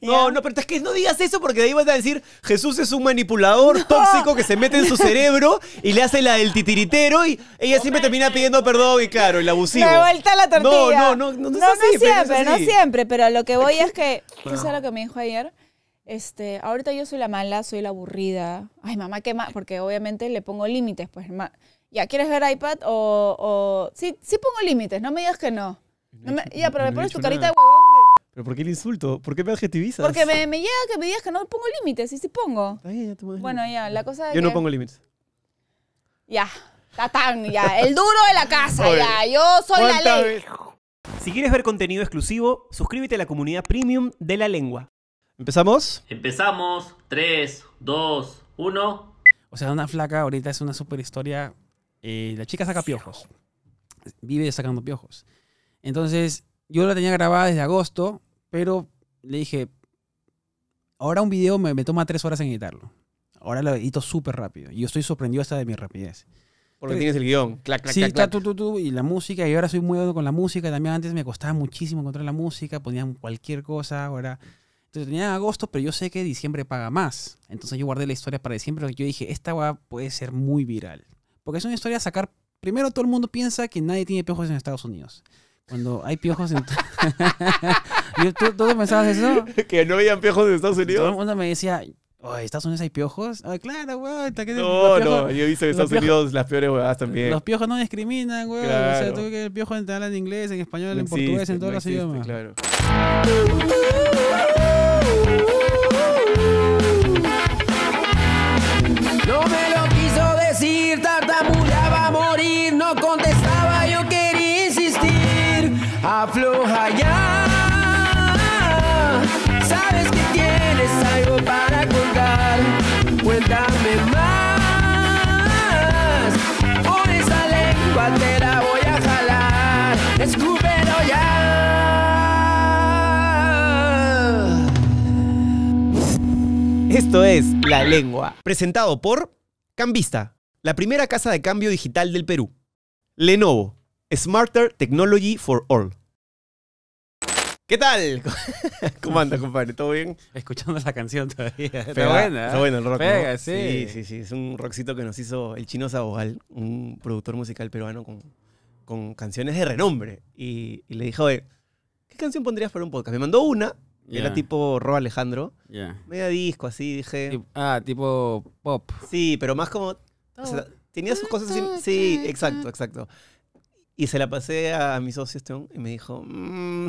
No, no, pero es que no digas eso porque de ahí vas a decir Jesús es un manipulador tóxico que se mete en su cerebro y le hace la del titiritero y ella siempre termina pidiendo perdón y claro, el abusivo. Me vuelta la tortilla. No, no, no, no, así, no siempre, no, siempre, pero lo que voy es que, ¿qué es lo que me dijo ayer? Este, ahorita yo soy la mala, soy la aburrida. Ay, mamá, qué mal, porque obviamente le pongo límites, pues, ya, ¿quieres ver iPad o, Sí, sí pongo límites, no me digas que no. Ya, pero le pones tu carita de huevón ¿Pero por qué el insulto? ¿Por qué me adjetivizas? Porque me, llega que me digas que no pongo límites, y si pongo. Bueno, ya, la cosa es Yo no pongo límites. Ya, tan ya. El duro de la casa, ya. Yo soy la ley. Si quieres ver contenido exclusivo, suscríbete a la comunidad premium de la lengua. ¿Empezamos? Empezamos. Tres, dos, uno. O sea, una flaca ahorita es una super historia. Eh, la chica saca piojos. Vive sacando piojos. Entonces, yo la tenía grabada desde agosto. Pero le dije, ahora un video me, toma tres horas en editarlo. Ahora lo edito súper rápido. Y yo estoy sorprendido hasta de mi rapidez. Porque tienes el guión. Clac, clac, sí, clac, y la música. Y ahora soy muy bueno con la música. También antes me costaba muchísimo encontrar la música. Ponían cualquier cosa. Ahora... Entonces tenía agosto, pero yo sé que diciembre paga más. Entonces yo guardé la historia para diciembre porque yo dije, esta va puede ser muy viral. Porque es una historia a sacar... Primero todo el mundo piensa que nadie tiene piojos en Estados Unidos. Cuando hay piojos en... ¿tú, ¿Tú pensabas eso? Que no habían piojos en Estados Unidos. Todo mundo me decía, Oh, Estados Unidos hay piojos? Ay, ah, claro, weón. No, piojos, no, yo he visto en Estados Unidos las peores huevadas también. Los piojos no discriminan, weón. O sea, tú que el piojo te habla en inglés, en español, en portugués, en todos los existe, sí, Claro. No me lo quiso decir, tartamudeaba a morir, no contestaba, yo quería insistir. Afloja ya. Esto es La Lengua, presentado por Cambista, la primera casa de cambio digital del Perú. Lenovo, Smarter Technology for All. ¿Qué tal? ¿Cómo andas, compadre? ¿Todo bien? Escuchando esa canción todavía. está buena. Está ¿eh? bueno el rock. sí. sí. Sí, Es un rockcito que nos hizo el chino Sabogal, un productor musical peruano con, con canciones de renombre. Y, y le dije, oye, ¿qué canción pondrías para un podcast? Me mandó una era tipo Rob Alejandro. ya Media disco, así dije. Ah, tipo pop. Sí, pero más como. tenía sus cosas así. Sí, exacto, exacto. Y se la pasé a mi socio y me dijo, mm".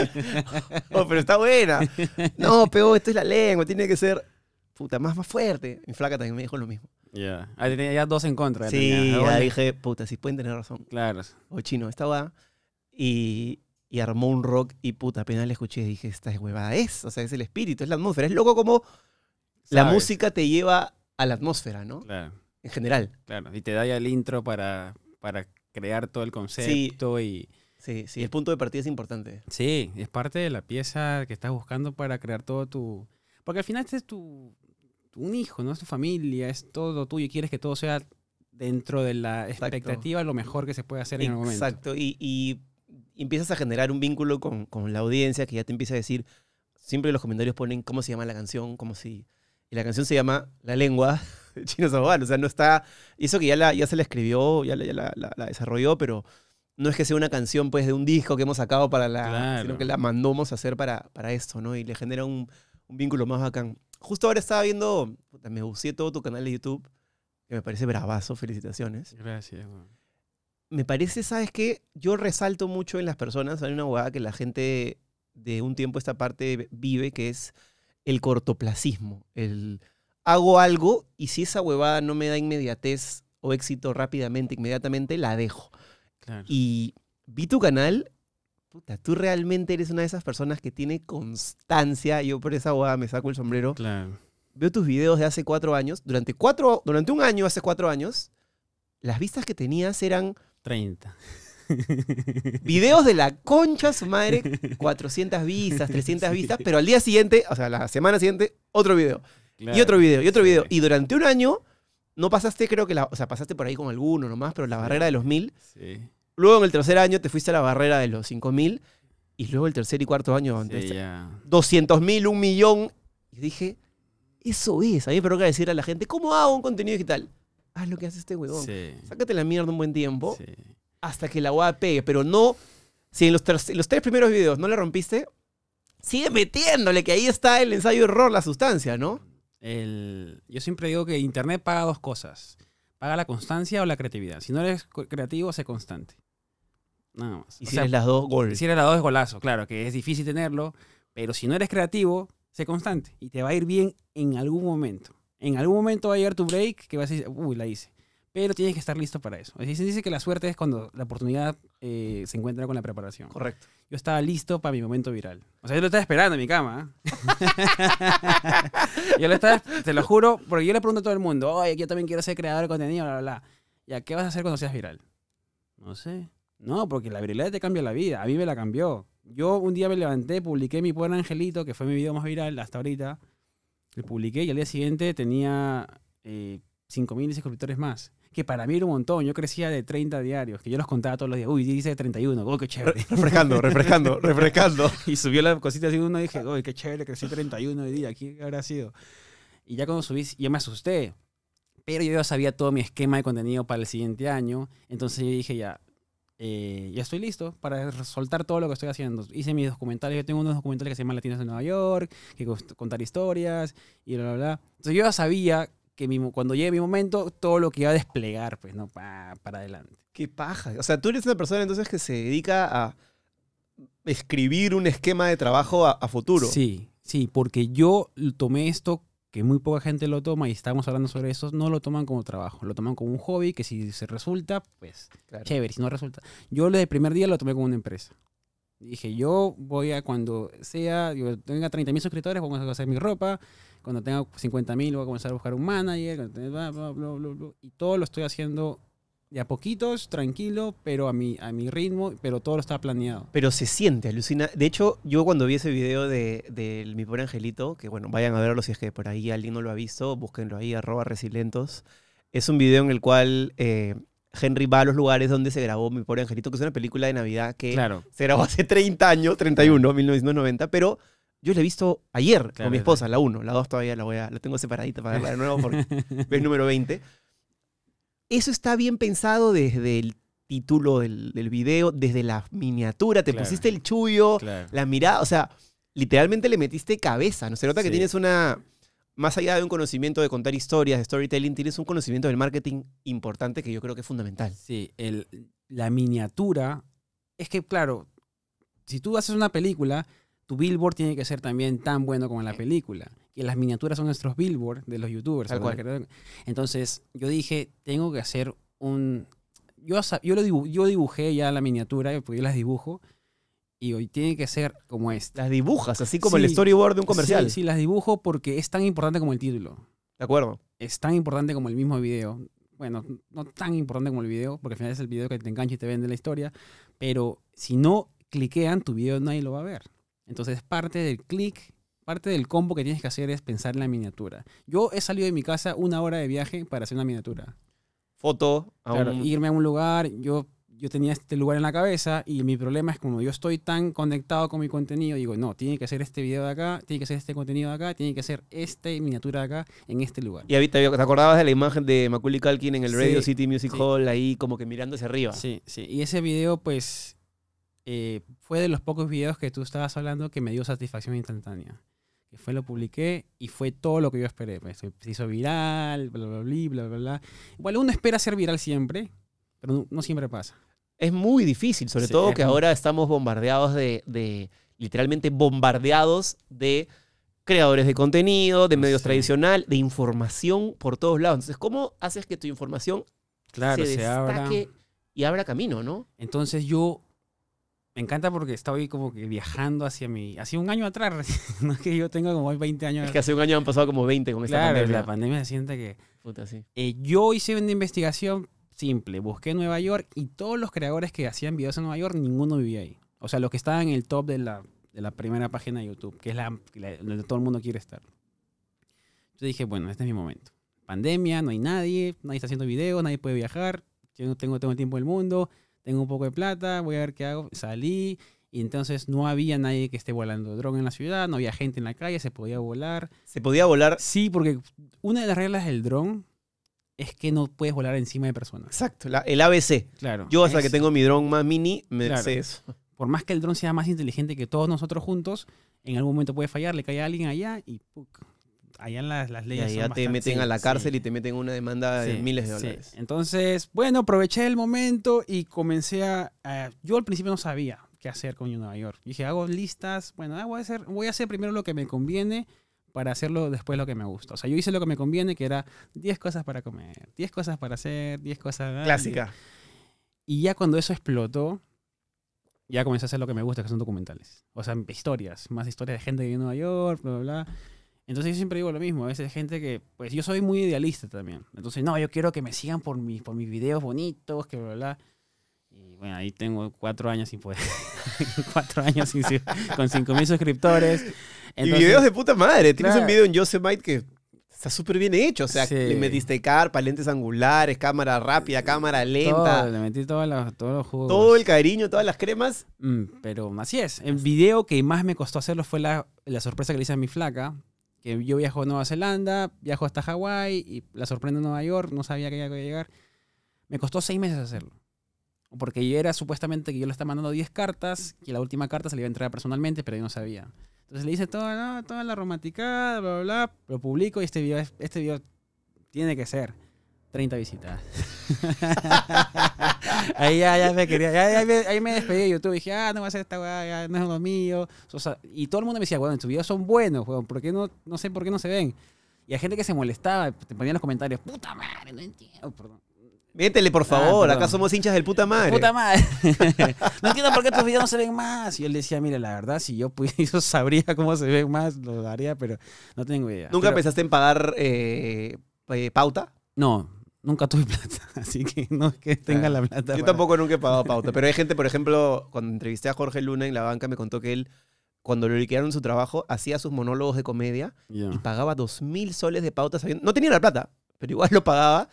oh, pero está buena. No, pero esto es la lengua, tiene que ser puta, más, más fuerte. Mi flaca también me dijo lo mismo. Ya. tenía ya dos en contra. Sí, ya dije, puta, si pueden tener razón. Claro. O oh, chino, estaba. Y, y armó un rock y puta, apenas le escuché dije, esta es huevada, es, o sea, es el espíritu, es la atmósfera, es loco como la música te lleva a la atmósfera, ¿no? Claro. En general. Claro, y te da ya el intro para, para crear todo el concepto sí. y... Sí, sí, el punto de partida es importante. Sí, es parte de la pieza que estás buscando para crear todo tu... Porque al final este es tu, un hijo, ¿no? Es tu familia, es todo tuyo y quieres que todo sea dentro de la expectativa lo mejor que se puede hacer en el momento. Exacto, y, y empiezas a generar un vínculo con, la audiencia que ya te empieza a decir, siempre los comentarios ponen cómo se llama la canción, como si... Y la canción se llama La lengua de Chino Zabal. o sea, no está... Eso que ya, la, ya se la escribió, ya, la, desarrolló, pero no es que sea una canción pues de un disco que hemos sacado para la... Claro. Sino que la mandamos a hacer para, para esto, ¿no? Y le genera un, vínculo más bacán. Justo ahora estaba viendo, me busqué todo tu canal de YouTube, que me parece bravazo, felicitaciones. Gracias. Man me parece, ¿sabes qué? Yo resalto mucho en las personas, hay una huevada que la gente de un tiempo esta parte vive, que es el cortoplacismo. El hago algo y si esa huevada no me da inmediatez o éxito rápidamente, inmediatamente, la dejo. Y vi tu canal, puta, tú realmente eres una de esas personas que tiene constancia. Yo por esa huevada me saco el sombrero. Veo tus videos de hace cuatro años. Durante, cuatro, durante un año, hace cuatro años, las vistas que tenías eran 30. Videos de la concha su madre, 400 vistas, 300 vistas, pero al día siguiente, o sea, la semana siguiente, otro video. Y otro video, y otro video. Y durante un año, no pasaste, creo que la. O sea, pasaste por ahí con alguno nomás, pero la barrera de los mil. Luego en el tercer año te fuiste a la barrera de los 5000 mil. Y luego el tercer y cuarto año, antes 200 mil, un millón. Y dije, eso es. A mí me decir a la gente, ¿cómo hago un contenido digital? haz ah, lo que hace este huevón. Sácate la mierda un buen tiempo hasta que la guada pegue, pero no. Si en los, tres primeros videos no le rompiste, sigue metiéndole, que ahí está el ensayo error, la sustancia, ¿no? yo siempre digo que Internet paga dos cosas: paga la constancia o la creatividad. Si no eres creativo, sé constante. Nada más. Y si eres las dos, gol. Si eres las dos, golazo, claro, que es difícil tenerlo, pero si no eres creativo, sé constante y te va a ir bien en algún momento. En algún momento va a llegar tu break que vas a decir, uy, la hice. Pero tienes que estar listo para eso. Se dice que la suerte es cuando la oportunidad eh, se encuentra con la preparación. Correcto. Yo estaba listo para mi momento viral. O sea, yo lo estaba esperando en mi cama. ¿eh? yo lo estaba, te lo juro, porque yo le pregunto a todo el mundo, oye, yo también quiero ser creador de contenido, bla, bla, bla. ¿Y a qué vas a hacer cuando seas viral? No sé. No, porque la virilidad te cambia la vida. A mí me la cambió. Yo un día me levanté, publiqué mi buen angelito, que fue mi video más viral hasta ahorita. Le publiqué y al día siguiente tenía 5.000 eh, suscriptores más. Que para mí era un montón. Yo crecía de 30 diarios, que yo los contaba todos los días. Uy, dice 31. Uy, qué chévere. refrescando, refrescando, refrescando. Y subió la cosita así uno y dije, uy, qué chévere, crecí 31 de día. ¿Qué habrá sido? Y ya cuando subí, ya me asusté. Pero yo ya sabía todo mi esquema de contenido para el siguiente año. Entonces yo dije, ya, eh, ya estoy listo para soltar todo lo que estoy haciendo. Hice mis documentales, yo tengo unos documentales que se llaman Latinos en Nueva York, que contar historias y bla, bla, bla. Entonces yo ya sabía que mi, cuando llegue mi momento, todo lo que iba a desplegar, pues, ¿no? para adelante. Qué paja. O sea, tú eres una persona entonces que se dedica a escribir un esquema de trabajo a futuro. Sí, sí, porque yo tomé esto que muy poca gente lo toma y estamos hablando sobre eso, no lo toman como trabajo, lo toman como un hobby que si se resulta, pues chévere, si no resulta. Yo desde el primer día lo tomé como una empresa. Dije, yo voy a cuando sea, yo tenga 30 mil suscriptores, voy a hacer mi ropa, cuando tenga 50 mil voy a comenzar a buscar un manager, y todo lo estoy haciendo de a poquitos, tranquilo, pero a mi, a mi ritmo, pero todo está planeado. Pero se siente, alucina. De hecho, yo cuando vi ese video de, Mi Pobre Angelito, que bueno, vayan a verlo si es que por ahí alguien no lo ha visto, búsquenlo ahí, arroba resilentos. Es un video en el cual eh, Henry va a los lugares donde se grabó Mi Pobre Angelito, que es una película de Navidad que claro. se grabó hace 30 años, 31, 1990, pero... Yo la he visto ayer con mi esposa, la 1. La 2 todavía la voy a, la tengo separadita para verla de nuevo porque es número 20. Eso está bien pensado desde el título del, video, desde la miniatura. Te pusiste el chullo, la mirada, o sea, literalmente le metiste cabeza. ¿no? Se nota que tienes una, más allá de un conocimiento de contar historias, de storytelling, tienes un conocimiento del marketing importante que yo creo que es fundamental. Sí, el, la miniatura, es que claro, si tú haces una película, tu billboard tiene que ser también tan bueno como la eh. película y las miniaturas son nuestros billboards de los youtubers. Entonces yo dije, tengo que hacer un... Yo, yo, lo yo dibujé ya la miniatura, porque yo las dibujo, y hoy tiene que ser como esta. Las dibujas, así como el storyboard de un comercial. Sí, sí, las dibujo porque es tan importante como el título. De acuerdo. Es tan importante como el mismo video. Bueno, no tan importante como el video, porque al final es el video que te engancha y te vende la historia, pero si no cliquean, tu video nadie lo va a ver. Entonces parte del clic parte del combo que tienes que hacer es pensar en la miniatura. Yo he salido de mi casa una hora de viaje para hacer una miniatura. Foto. A irme a un lugar, yo, yo tenía este lugar en la cabeza y mi problema es como yo estoy tan conectado con mi contenido, digo, no, tiene que ser este video de acá, tiene que ser este contenido de acá, tiene que ser esta miniatura de acá en este lugar. Y ahorita te acordabas de la imagen de Macaulay calkin en el Radio City Music Hall, ahí como que mirando hacia arriba. Sí, sí. Y ese video, pues, eh, fue de los pocos videos que tú estabas hablando que me dio satisfacción instantánea que fue lo publiqué y fue todo lo que yo esperé. Se, hizo viral, bla, bla, bla, bla, bla, bla. Igual uno espera ser viral siempre, pero no, siempre pasa. Es muy difícil, sobre todo que ahora estamos bombardeados de, literalmente bombardeados de creadores de contenido, de medios tradicional, de información por todos lados. Entonces, ¿cómo haces que tu información claro, se, destaque y abra camino, no? Entonces yo me encanta porque estoy como que viajando hacia mi... Hace un año atrás, no es que yo tenga como 20 años. Es que hace un año han pasado como 20 con esta pandemia. la pandemia se siente que... Puta, sí. Eh, yo hice una investigación simple. Busqué Nueva York y todos los creadores que hacían videos en Nueva York, ninguno vivía ahí. O sea, los que estaban en el top de la, de la primera página de YouTube, que es la, donde todo el mundo quiere estar. Yo dije, bueno, este es mi momento. Pandemia, no hay nadie, nadie está haciendo videos, nadie puede viajar, yo no tengo, tengo el tiempo del mundo tengo un poco de plata, voy a ver qué hago. Salí y entonces no había nadie que esté volando dron en la ciudad, no había gente en la calle, se podía volar. ¿Se podía volar? Sí, porque una de las reglas del dron es que no puedes volar encima de personas. Exacto, el ABC. Claro. Yo hasta que tengo mi dron más mini, me sé eso. Por más que el dron sea más inteligente que todos nosotros juntos, en algún momento puede fallar, le cae a alguien allá y allá en las, las leyes. Y allá te meten a la cárcel y te meten una demanda de miles de dólares. Entonces, bueno, aproveché el momento y comencé a... yo al principio no sabía qué hacer con Nueva York. Dije, hago listas, bueno, ah, voy, a hacer, voy a hacer primero lo que me conviene para hacerlo después lo que me gusta. O sea, yo hice lo que me conviene, que era 10 cosas para comer, 10 cosas para hacer, 10 cosas... Ah, Clásica. Y ya cuando eso explotó, ya comencé a hacer lo que me gusta, que son documentales. O sea, historias, más historias de gente de New Nueva York, bla, bla, bla. Entonces yo siempre digo lo mismo, a veces gente que, pues yo soy muy idealista también. Entonces, no, yo quiero que me sigan por, mis por mis videos bonitos, que bla, bla. Y bueno, ahí tengo cuatro años sin poder. cuatro años sin, con cinco mil suscriptores. y videos de puta madre. Tienes un video en Yosemite que está súper bien hecho. O sea, sí. le metiste carpa, lentes angulares, cámara rápida, cámara lenta. Todo, le metí todos los, todos los jugos. Todo el cariño, todas las cremas. Mm, pero así es. El video que más me costó hacerlo fue la, la sorpresa que le hice a mi flaca yo viajo a Nueva Zelanda, viajo hasta Hawái y la sorprendo en Nueva York, no sabía que iba a llegar. Me costó seis meses hacerlo. Porque yo era supuestamente que yo le estaba mandando 10 cartas, que la última carta se le iba a entregar personalmente, pero yo no sabía. Entonces le hice toda, toda la romanticada, bla, bla, bla, lo publico y este video, este video tiene que ser. 30 visitas. ahí ya, ya, me quería, ahí me despedí de YouTube. Dije, ah, no va a hacer esta weá, no es lo mío. y todo el mundo me decía, weón, tus videos son buenos, weón, ¿por qué no, no sé por qué no se ven? Y hay gente que se molestaba, te ponía en los comentarios, puta madre, no entiendo, Métele, por ah, favor, acá somos hinchas del puta madre. Puta madre. no entiendo por qué tus videos no se ven más. Y él decía, mire, la verdad, si yo sabría cómo se ven más, lo daría, pero no tengo idea. ¿Nunca pensaste en pagar eh, eh, pauta? No, nunca tuve plata, así que no es que tenga la plata. Yo tampoco nunca he pagado pauta, pero hay gente, por ejemplo, cuando entrevisté a Jorge Luna en la banca, me contó que él, cuando le liquidaron su trabajo, hacía sus monólogos de comedia y pagaba dos mil soles de pauta. No tenía la plata, pero igual lo pagaba.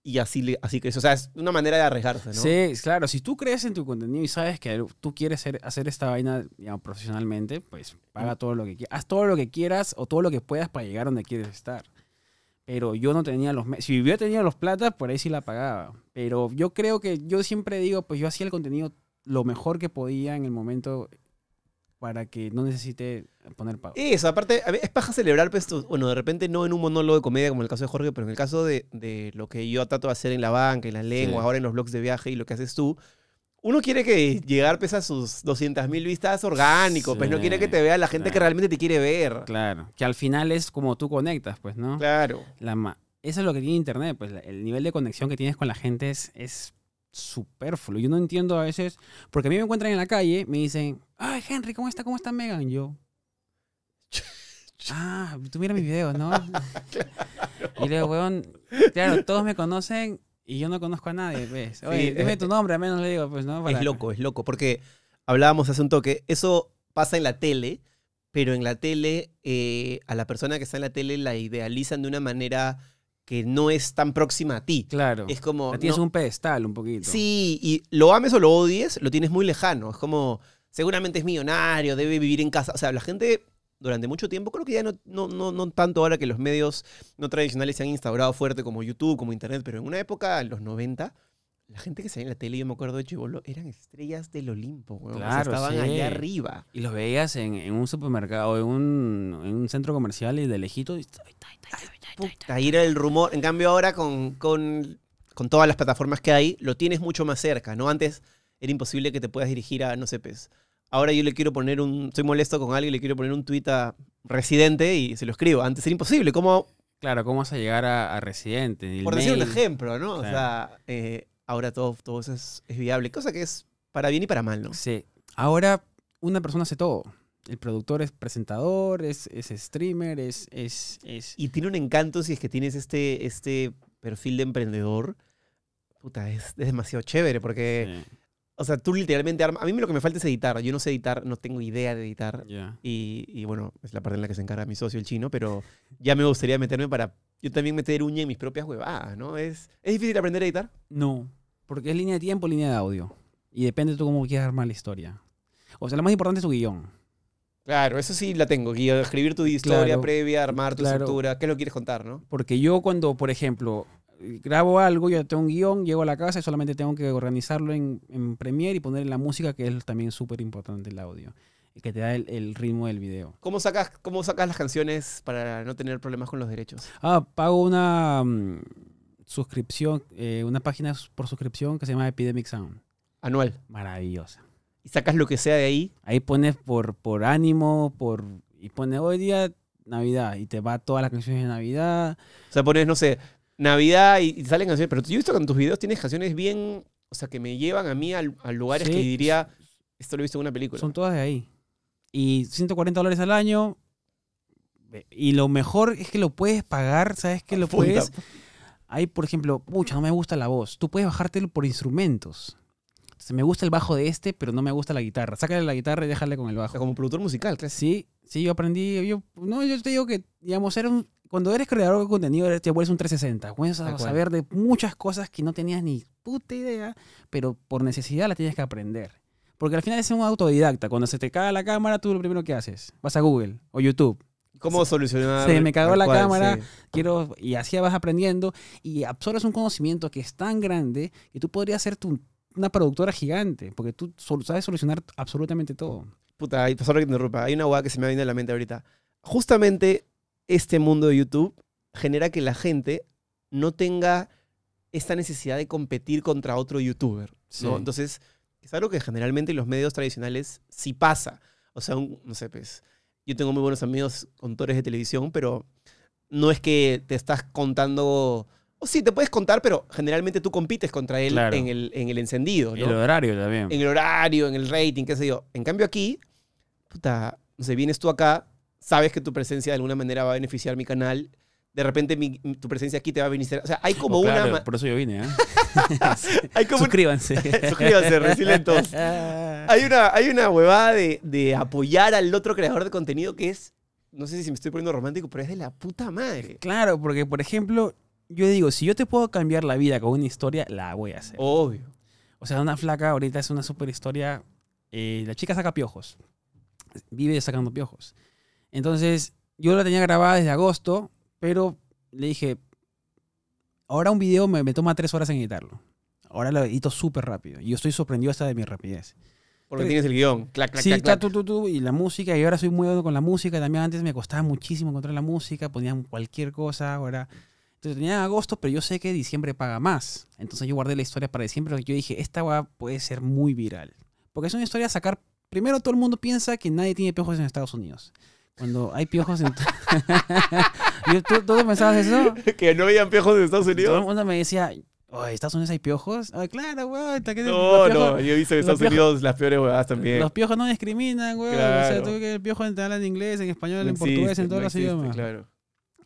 Y así, así que o sea, es una manera de arriesgarse, ¿no? Sí, claro. Si tú crees en tu contenido y sabes que tú quieres hacer, esta vaina profesionalmente, pues paga mm. todo lo que quieras. Haz todo lo que quieras o todo lo que puedas para llegar donde quieres estar pero yo no tenía los... Si yo tenía los platas, por ahí sí la pagaba. Pero yo creo que yo siempre digo, pues yo hacía el contenido lo mejor que podía en el momento para que no necesite poner pago. Eso, aparte, es paja celebrar, pues, bueno, de repente no en un monólogo de comedia como el caso de Jorge, pero en el caso de, de lo que yo trato de hacer en la banca, en las lenguas, ahora en los blogs de viaje y lo que haces tú, uno quiere que llegar pues, a sus mil vistas orgánico, pues no quiere que te vea la gente que realmente te quiere ver. Claro, que al final es como tú conectas, pues, ¿no? Claro. La Eso es lo que tiene Internet, pues el nivel de conexión que tienes con la gente es, es superfluo. Yo no entiendo a veces, porque a mí me encuentran en la calle, me dicen, ay Henry, ¿cómo está? ¿Cómo está Megan? Yo. Ah, tú mira mis videos, ¿no? Y le digo, weón, claro, todos me conocen y yo no conozco a nadie, ves. Pues. Oye, sí, tu nombre, a menos le digo, pues, ¿no? Es loco, es loco, porque hablábamos hace un toque, eso pasa en la tele, pero en la tele, eh, a la persona que está en la tele la idealizan de una manera que no es tan próxima a ti. Claro. Es como. La tienes un pedestal un poquito. Sí, y lo ames o lo odies, lo tienes muy lejano. Es como, seguramente es millonario, debe vivir en casa. O sea, la gente durante mucho tiempo. Creo que ya no, no, no, no, tanto ahora que los medios no tradicionales se han instaurado fuerte como YouTube, como Internet, pero en una época, en los 90, la gente que salía en la tele, yo me acuerdo de Chivolo, eran estrellas del Olimpo, estaban allá arriba. Y los veías en, un supermercado, en un, en un, centro comercial y de lejito. Ahí era el rumor. En cambio, ahora con, con, con todas las plataformas que hay, lo tienes mucho más cerca, ¿no? Antes era imposible que te puedas dirigir a, no sé, pues, ahora yo le quiero poner un, estoy molesto con alguien, le quiero poner un tuit a residente y se lo escribo. Antes era imposible, ¿cómo? Claro, ¿cómo vas a llegar a, residente? Por decir un ejemplo, ¿no? O sea, eh, ahora todo, todo eso es, viable, cosa que es para bien y para mal, ¿no? Sí. Ahora una persona hace todo el productor es presentador, es, es streamer, es, es, es, Y tiene un encanto si es que tienes este, este perfil de emprendedor. Puta, es, demasiado chévere porque o sea, tú literalmente armas. A mí lo que me falta es editar. Yo no sé editar, no tengo idea de editar. Y, bueno, es la parte en la que se encarga mi socio, el chino, pero ya me gustaría meterme para yo también meter uña en mis propias huevadas, ¿no? ¿Es, ¿Es difícil aprender a editar? No, porque es línea de tiempo, línea de audio. Y depende de tú cómo quieras armar la historia. O sea, lo más importante es tu guión. Claro, eso sí la tengo. Escribir tu historia previa, armar tu estructura, qué lo quieres contar, ¿no? Porque yo cuando, por ejemplo, grabo algo, yo tengo un guión, llego a la casa y solamente tengo que organizarlo en, en Premiere y poner la música, que es también súper importante el audio, que te da el, ritmo del video. ¿Cómo sacas, ¿Cómo sacas las canciones para no tener problemas con los derechos? Ah, pago una mm, suscripción, eh, una página por suscripción que se llama Epidemic Sound. Anual. Maravillosa. ¿Y sacas lo que sea de ahí? Ahí pones por, por ánimo, por y pones hoy día Navidad y te va todas las canciones de Navidad. O sea, pones, no sé, Navidad y, salen canciones. Pero yo he visto que en tus videos tienes canciones bien. O sea, que me llevan a mí a, a lugares que diría. Esto lo he visto en una película. Son todas de ahí. Y 140 dólares al año. Eh, y lo mejor es que lo puedes pagar, ¿sabes que Lo puedes. Hay, por ejemplo, mucha, no me gusta la voz. Tú puedes bajártelo por instrumentos. Este, me gusta el bajo de este, pero no me gusta la guitarra. Sácale la guitarra y déjale con el bajo. Como productor musical, Sí, sí, yo aprendí, yo, no, yo te digo que, digamos, era un, cuando eres creador de contenido, te vuelves un 360. Puedes saber de muchas cosas que no tenías ni puta idea, pero por necesidad la tienes que aprender. Porque al final es un autodidacta. Cuando se te caga la cámara, tú lo primero que haces, vas a Google o YouTube. ¿Cómo solucionar? Se me cagó la cámara, quiero, y así vas aprendiendo y absorbes un conocimiento que es tan grande que tú podrías ser tu una productora gigante, porque tú sabes solucionar absolutamente todo. Puta, y pasó que interrumpa. Hay una hueá que se me ha venido a la mente ahorita. Justamente este mundo de YouTube genera que la gente no tenga esta necesidad de competir contra otro youtuber. Entonces, es algo que generalmente en los medios tradicionales sí pasa. O sea, no sé, pues, yo tengo muy buenos amigos contores de televisión, pero no es que te estás contando o sí, te puedes contar, pero generalmente tú compites contra él en, el, en, el, encendido. En el horario también. En el horario, en el rating, qué sé yo. En cambio aquí, puta, no sé, vienes tú acá, sabes que tu presencia de alguna manera va a beneficiar mi canal. De repente tu presencia aquí te va a beneficiar. O sea, hay como oh, claro, una... Por eso yo vine, ¿eh? hay Suscríbanse. Suscríbanse, resilientos. Hay una, hay una huevada de, de apoyar al otro creador de contenido que es... No sé si me estoy poniendo romántico, pero es de la puta madre. Claro, porque, por ejemplo, yo digo, si yo te puedo cambiar la vida con una historia, la voy a hacer. Obvio. O sea, una flaca ahorita es una super historia. Eh, la chica saca piojos. Vive sacando piojos. Entonces, yo la tenía grabada desde agosto, pero le dije, ahora un video me, toma tres horas en editarlo. Ahora lo edito súper rápido. Y yo estoy sorprendido hasta de mi rapidez. Porque tienes el guión. Clac, clac, sí, clac, clac. tú, tú, y la música. Y ahora soy muy bueno con la música. También antes me costaba muchísimo encontrar la música. Ponían cualquier cosa. Ahora entonces tenía en agosto, pero yo sé que diciembre paga más. Entonces yo guardé la historia para diciembre porque yo dije, esta va puede ser muy viral. Porque es una historia a sacar... Primero todo el mundo piensa que nadie tiene piojos en Estados Unidos. Cuando hay piojos en... ¿Tú, ¿Tú, pensabas eso? ¿Que no habían piojos en Estados Unidos? Todo el mundo me decía, oh, ¿en ¿Estados Unidos hay piojos? Ay, ah, claro, weón. No, piojos, no, yo he visto en Estados Unidos las peores huevadas también. Los piojos no discriminan, weón. Claro. O sea, tú que el piojo en inglés, en español, en portugués, en todos no los idiomas. Claro.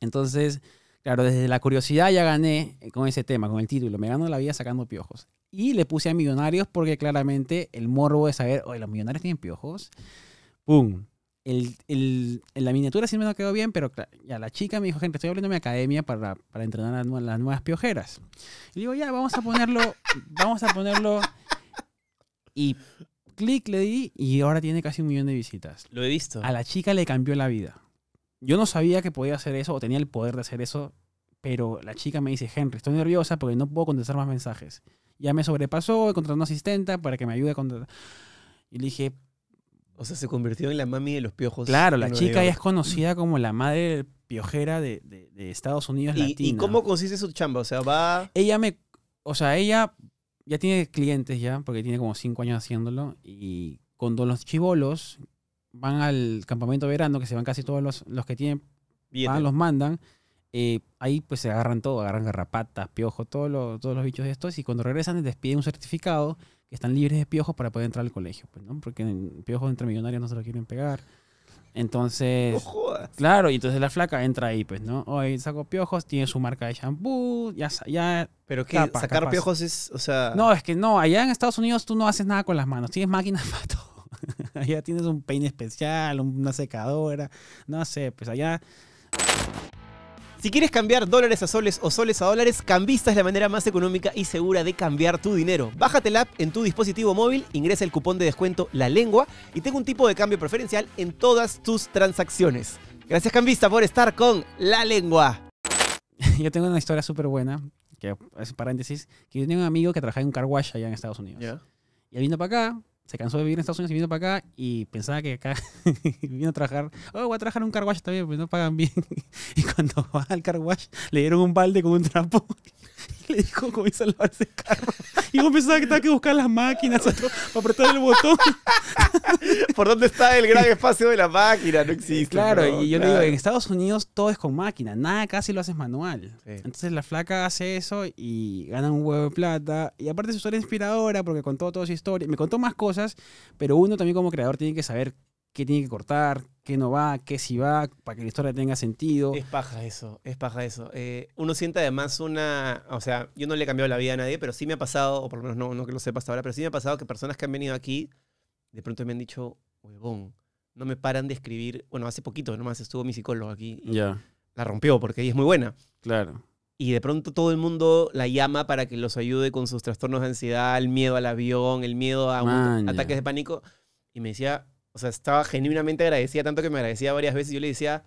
Entonces, Claro, desde la curiosidad ya gané eh, con ese tema, con el título. Me gano la vida sacando piojos. Y le puse a millonarios porque claramente el morbo de saber, oye, los millonarios tienen piojos. ¡Pum! El, el, la miniatura sí me no quedó bien, pero ya la chica me dijo, gente, estoy abriendo mi academia para, para entrenar a las, nuevas piojeras. Y digo, ya, vamos a ponerlo, vamos a ponerlo. Y clic le di y ahora tiene casi un millón de visitas. Lo he visto. A la chica le cambió la vida. Yo no sabía que podía hacer eso o tenía el poder de hacer eso, pero la chica me dice, Henry, estoy nerviosa porque no puedo contestar más mensajes. Ya me sobrepasó, he una asistenta para que me ayude a contestar. Y le dije... O sea, se convirtió en la mami de los piojos. Claro, la chica ya es conocida como la madre piojera de, de, Estados Unidos. ¿Y, ¿Y cómo consiste su chamba? O sea, va... Ella me... O sea, ella ya tiene clientes ya, porque tiene como cinco años haciéndolo. Y con los chivolos van al campamento de verano, que se van casi todos los, los que tienen, van, los mandan. Eh, ahí pues se agarran todo, agarran garrapatas, piojos, todo todos los bichos de estos, y cuando regresan les despiden un certificado que están libres de piojos para poder entrar al colegio, pues, ¿no? Porque en piojos entre millonarios no se lo quieren pegar. Entonces, claro, y entonces la flaca entra ahí, pues, ¿no? Hoy saco piojos, tiene su marca de shampoo, ya, ya pero que sacar piojos es, o sea... No, es que no, allá en Estados Unidos tú no haces nada con las manos, tienes máquinas para todo allá tienes un peine especial, una secadora, no sé, pues allá... Si quieres cambiar dólares a soles o soles a dólares, Cambista es la manera más económica y segura de cambiar tu dinero. Bájate la app en tu dispositivo móvil, ingresa el cupón de descuento La Lengua y tenga un tipo de cambio preferencial en todas tus transacciones. Gracias Cambista por estar con La Lengua. Yo tengo una historia súper buena, que es paréntesis, que yo tenía un amigo que trabajaba en un car wash allá en Estados Unidos. Y él para acá, se cansó de vivir en Estados Unidos y vino para acá y pensaba que acá vino a trabajar. Oh, voy a trabajar en un car también, pero no pagan bien. y cuando va al car le dieron un balde con un trapo y le dijo cómo a lavar ese carro. Y yo que tenía que buscar las máquinas para apretar el botón. ¿Por dónde está el gran espacio de la máquina? No existe. Eh, claro, y yo le digo, en Estados Unidos todo es con máquina, nada casi lo haces manual. Entonces la flaca hace eso y gana un huevo de plata. Y aparte es historia inspiradora porque contó toda su historia. Me contó más cosas, pero uno también como creador tiene que saber qué tiene que cortar, qué no va, qué sí va, para que la historia tenga sentido. Es paja eso, es paja eso. Eh, uno siente además una, o sea, yo no le he cambiado la vida a nadie, pero sí me ha pasado, o por lo menos no, no que lo sepa hasta ahora, pero sí me ha pasado que personas que han venido aquí, de pronto me han dicho, huevón, no me paran de escribir, bueno, hace poquito nomás estuvo mi psicólogo aquí. Ya. La rompió porque ella es muy buena. Claro. Y de pronto todo el mundo la llama para que los ayude con sus trastornos de ansiedad, el miedo al avión, el miedo a ataques de pánico. Y me decía, o sea, estaba genuinamente agradecida, tanto que me agradecía varias veces. Yo le decía,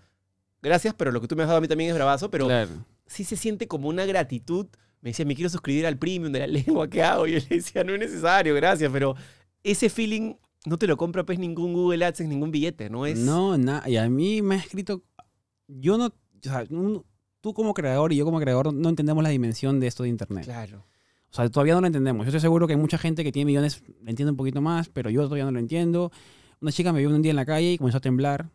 gracias, pero lo que tú me has dado a mí también es bravazo, pero sí se siente como una gratitud. Me decía, me quiero suscribir al premium de la lengua, que hago? Y yo le decía, no es necesario, gracias, pero ese feeling no te lo compra pues ningún Google Ads, ningún billete, ¿no es? No, nada. Y a mí me ha escrito, yo no, o sea, tú como creador y yo como creador no entendemos la dimensión de esto de Internet. Claro. O sea, todavía no lo entendemos. Yo estoy seguro que hay mucha gente que tiene millones, entiende un poquito más, pero yo todavía no lo entiendo. Una chica me vio un día en la calle y comenzó a temblar.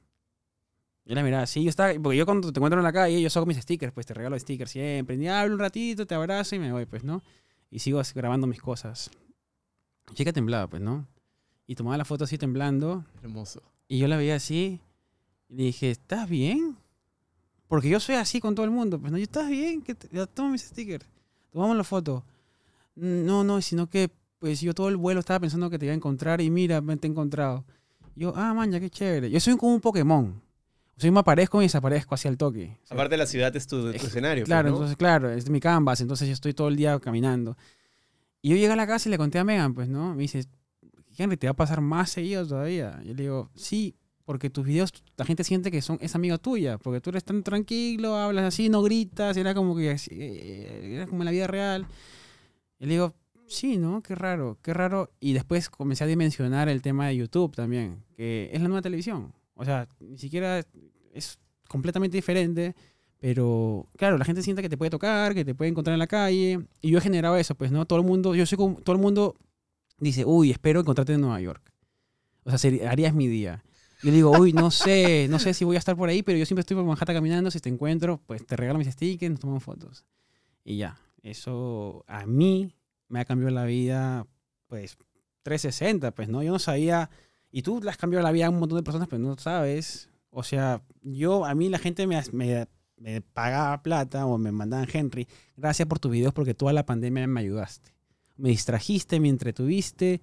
Yo la miraba así, yo estaba, porque yo cuando te encuentro en la calle, yo saco mis stickers, pues te regalo stickers siempre. Y hablo un ratito, te abrazo y me voy, pues, ¿no? Y sigo grabando mis cosas. La chica temblaba, pues, ¿no? Y tomaba la foto así temblando. Hermoso. Y yo la veía así. Y le dije, ¿estás bien? Porque yo soy así con todo el mundo. Pues no, yo, ¿estás bien? Que tomo mis stickers. Tomamos la foto. Mm, no, no, sino que pues yo todo el vuelo estaba pensando que te iba a encontrar y mira, me te he encontrado. Yo, ah, man, ya qué chévere. Yo soy como un Pokémon. O yo me aparezco y desaparezco hacia el toque. Aparte de la ciudad es tu, escenario. Pues, claro, entonces, claro, es mi canvas, entonces yo estoy todo el día caminando. Y yo llegué a la casa y le conté a Megan, pues, ¿no? Me dice, Henry, ¿te va a pasar más seguido todavía? Yo le digo, sí, porque tus videos, la gente siente que son, es amiga tuya, porque tú eres tan tranquilo, hablas así, no gritas, era como que eh, era como en la vida real. Y le digo, Sí, ¿no? Qué raro, qué raro. Y después comencé a dimensionar el tema de YouTube también, que es la nueva televisión. O sea, ni siquiera es completamente diferente, pero claro, la gente siente que te puede tocar, que te puede encontrar en la calle. Y yo he generado eso, pues, ¿no? Todo el mundo, yo soy como, todo el mundo dice, uy, espero encontrarte en Nueva York. O sea, sería, harías mi día. Yo digo, uy, no sé, no sé si voy a estar por ahí, pero yo siempre estoy por Manhattan caminando. Si te encuentro, pues te regalo mis stickers, nos tomamos fotos. Y ya, eso a mí me ha cambiado la vida, pues, 360, pues, ¿no? Yo no sabía, y tú las has cambiado la vida a un montón de personas, pero no sabes. O sea, yo, a mí la gente me, me, pagaba plata o me mandaban Henry, gracias por tus videos porque toda la pandemia me ayudaste. Me distrajiste, me entretuviste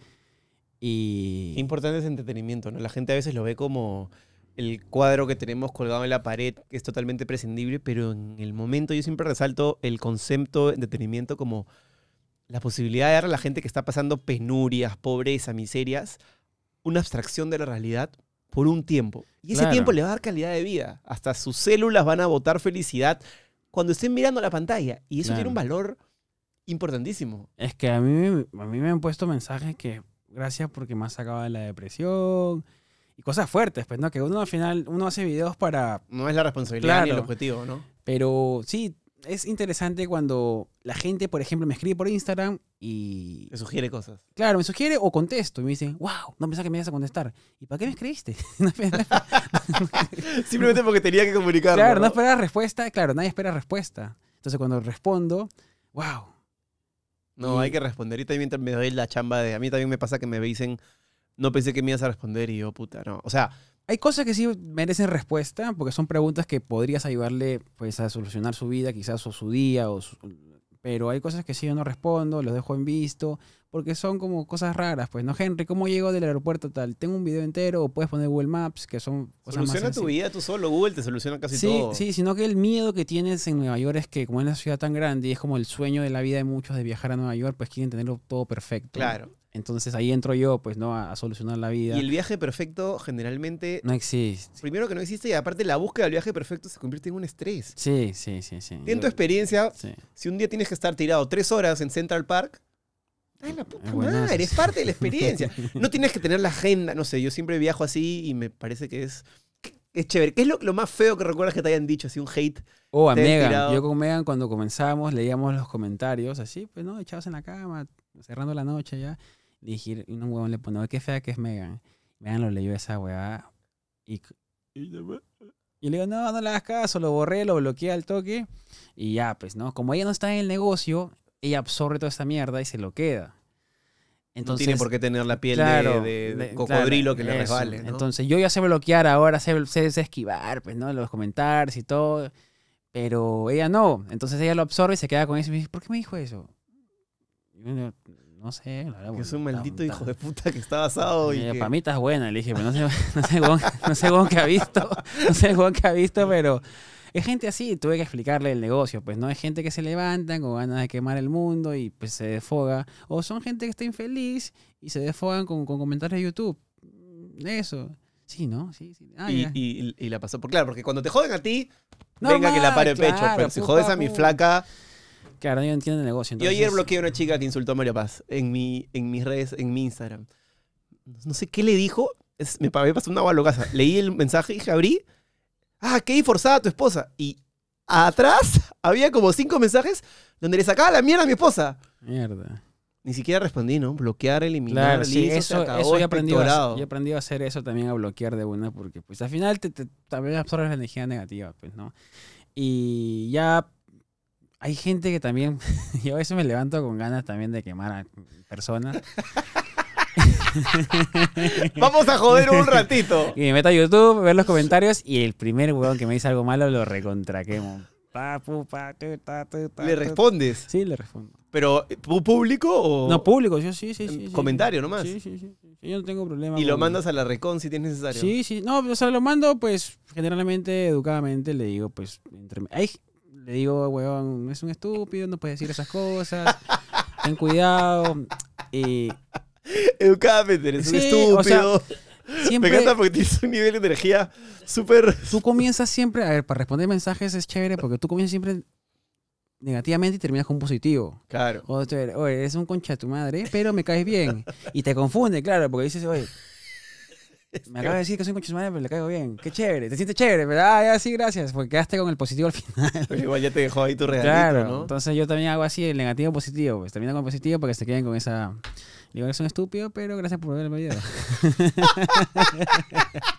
y... Qué importante es entretenimiento, ¿no? La gente a veces lo ve como el cuadro que tenemos colgado en la pared, que es totalmente prescindible, pero en el momento yo siempre resalto el concepto de entretenimiento como la posibilidad de dar a la gente que está pasando penurias, pobreza, miserias, una abstracción de la realidad por un tiempo. Y ese tiempo le va a dar calidad de vida. Hasta sus células van a votar felicidad cuando estén mirando la pantalla. Y eso tiene un valor importantísimo. Es que a mí, a mí me han puesto mensajes que gracias porque me has sacado de la depresión y cosas fuertes, pues, ¿no? Que uno al final, uno hace videos para... No es la responsabilidad ni el objetivo, ¿no? Pero sí, es interesante cuando la gente, por ejemplo, me escribe por Instagram y... Me sugiere cosas. Claro, me sugiere o contesto. Y me dicen, wow, no pensaba que me ibas a contestar. ¿Y para qué me escribiste? Simplemente porque tenía que comunicarme Claro, ¿no? respuesta. Claro, nadie espera respuesta. Entonces cuando respondo, wow. No, hay que responder. Y también me doy la chamba de... A mí también me pasa que me dicen, no pensé que me ibas a responder y yo, puta, no. O sea, hay cosas que sí merecen respuesta, porque son preguntas que podrías ayudarle pues, a solucionar su vida, quizás, o su día, o pero hay cosas que sí yo no respondo, los dejo en visto, porque son como cosas raras, pues, ¿no? Henry, ¿cómo llego del aeropuerto tal? Tengo un video entero, o puedes poner Google Maps, que son Soluciona tu vida tú solo, Google te soluciona casi todo. Sí, sí, sino que el miedo que tienes en Nueva York es que como es una ciudad tan grande y es como el sueño de la vida de muchos de viajar a Nueva York, pues quieren tenerlo todo perfecto. Claro. Entonces ahí entro yo, pues, ¿no? A, solucionar la vida. Y el viaje perfecto generalmente... No existe. Primero que no existe y aparte la búsqueda del viaje perfecto se convierte en un estrés. Sí, sí, sí, sí. En tu experiencia, si un día tienes que estar tirado tres horas en Central Park, Ay, la puta ah, madre, es parte de la experiencia. No tienes que tener la agenda, no sé, yo siempre viajo así y me parece que es, es chévere. ¿Qué es lo, más feo que recuerdas que te hayan dicho, así un hate? Oh, a Megan. Yo con Megan cuando comenzamos leíamos los comentarios, así, pues no, echados en la cama, cerrando la noche ya. Y un huevón le pone, qué fea que es Megan. Megan lo leyó esa huevada y... Y le digo, no, no le hagas caso, lo borré, lo bloqueé al toque. Y ya, pues, ¿no? Como ella no está en el negocio, ella absorbe toda esta mierda y se lo queda. Entonces, no tiene por qué tener la piel de, cocodrilo que le resbale. ¿no? Entonces, yo ya sé bloquear ahora, sé, sé, esquivar, pues, ¿no? Los comentarios y todo. Pero ella no. Entonces ella lo absorbe y se queda con eso. Y me dice, ¿por qué me dijo eso? No, sé, la verdad. es un maldito hijo de puta que está basado. Y, que... Para mí estás buena, le dije, pero no sé, no sé, ha visto. No sé Juan que ha visto, pero. Es gente así, tuve que explicarle el negocio, pues no es gente que se levanta con ganas de quemar el mundo y pues se desfoga. O son gente que está infeliz y se desfogan con, comentarios de YouTube. Mm, eso. Sí, ¿no? Sí, sí. Ah, y, la pasó. Por, claro, porque cuando te joden a ti, venga que la pare pecho. Pero si jodes a mi flaca. Claro, no entiendo el negocio. Entonces... Yo ayer bloqueé a una chica que insultó a Mario Paz en, mi, en mis redes, en mi Instagram. No sé qué le dijo. me, pasó una agua Leí el mensaje y dije, abrí ah, qué forzada tu esposa. Y atrás había como cinco mensajes donde le sacaba la mierda a mi esposa. Mierda. Ni siquiera respondí, ¿no? Bloquear, eliminar, claro, sí, eso, acabó, yo, este aprendí a, yo a hacer eso también, a bloquear de una, porque pues al final también absorbes la energía negativa, pues, ¿no? Y ya hay gente que también, yo a veces me levanto con ganas también de quemar a personas. Vamos a joder un ratito. Y me meto a YouTube, ver los comentarios y el primer weón que me dice algo malo lo recontraquemos. ¿Le respondes? Sí, le respondo. ¿Pero público o...? No, público, yo sí, sí, sí. Comentario nomás. Sí, sí, sí, Yo no tengo problema. ¿Y lo mandas a la recon si es necesario? Sí, sí. No, o sea, lo mando, pues, generalmente, educadamente, le digo, pues, entre... Ay, le digo, Weón es un estúpido, no puedes decir esas cosas. ten cuidado. Y eh, Educame, eres sí, un estúpido. O sea, Me encanta porque tienes un nivel de energía súper. Tú comienzas siempre. A ver, para responder mensajes es chévere porque tú comienzas siempre negativamente y terminas con positivo. Claro. O oye, eres un concha de tu madre, pero me caes bien. Y te confunde, claro, porque dices, oye. Me acabas de decir que soy un concha de tu madre, pero le caigo bien. Qué chévere, te sientes chévere, ¿verdad? Ah, sí, gracias, porque quedaste con el positivo al final. igual ya te dejó ahí tu regalito, claro, ¿no? Entonces yo también hago así el negativo positivo, pues termina con positivo para que se queden con esa digo, es un pero gracias por ver el video.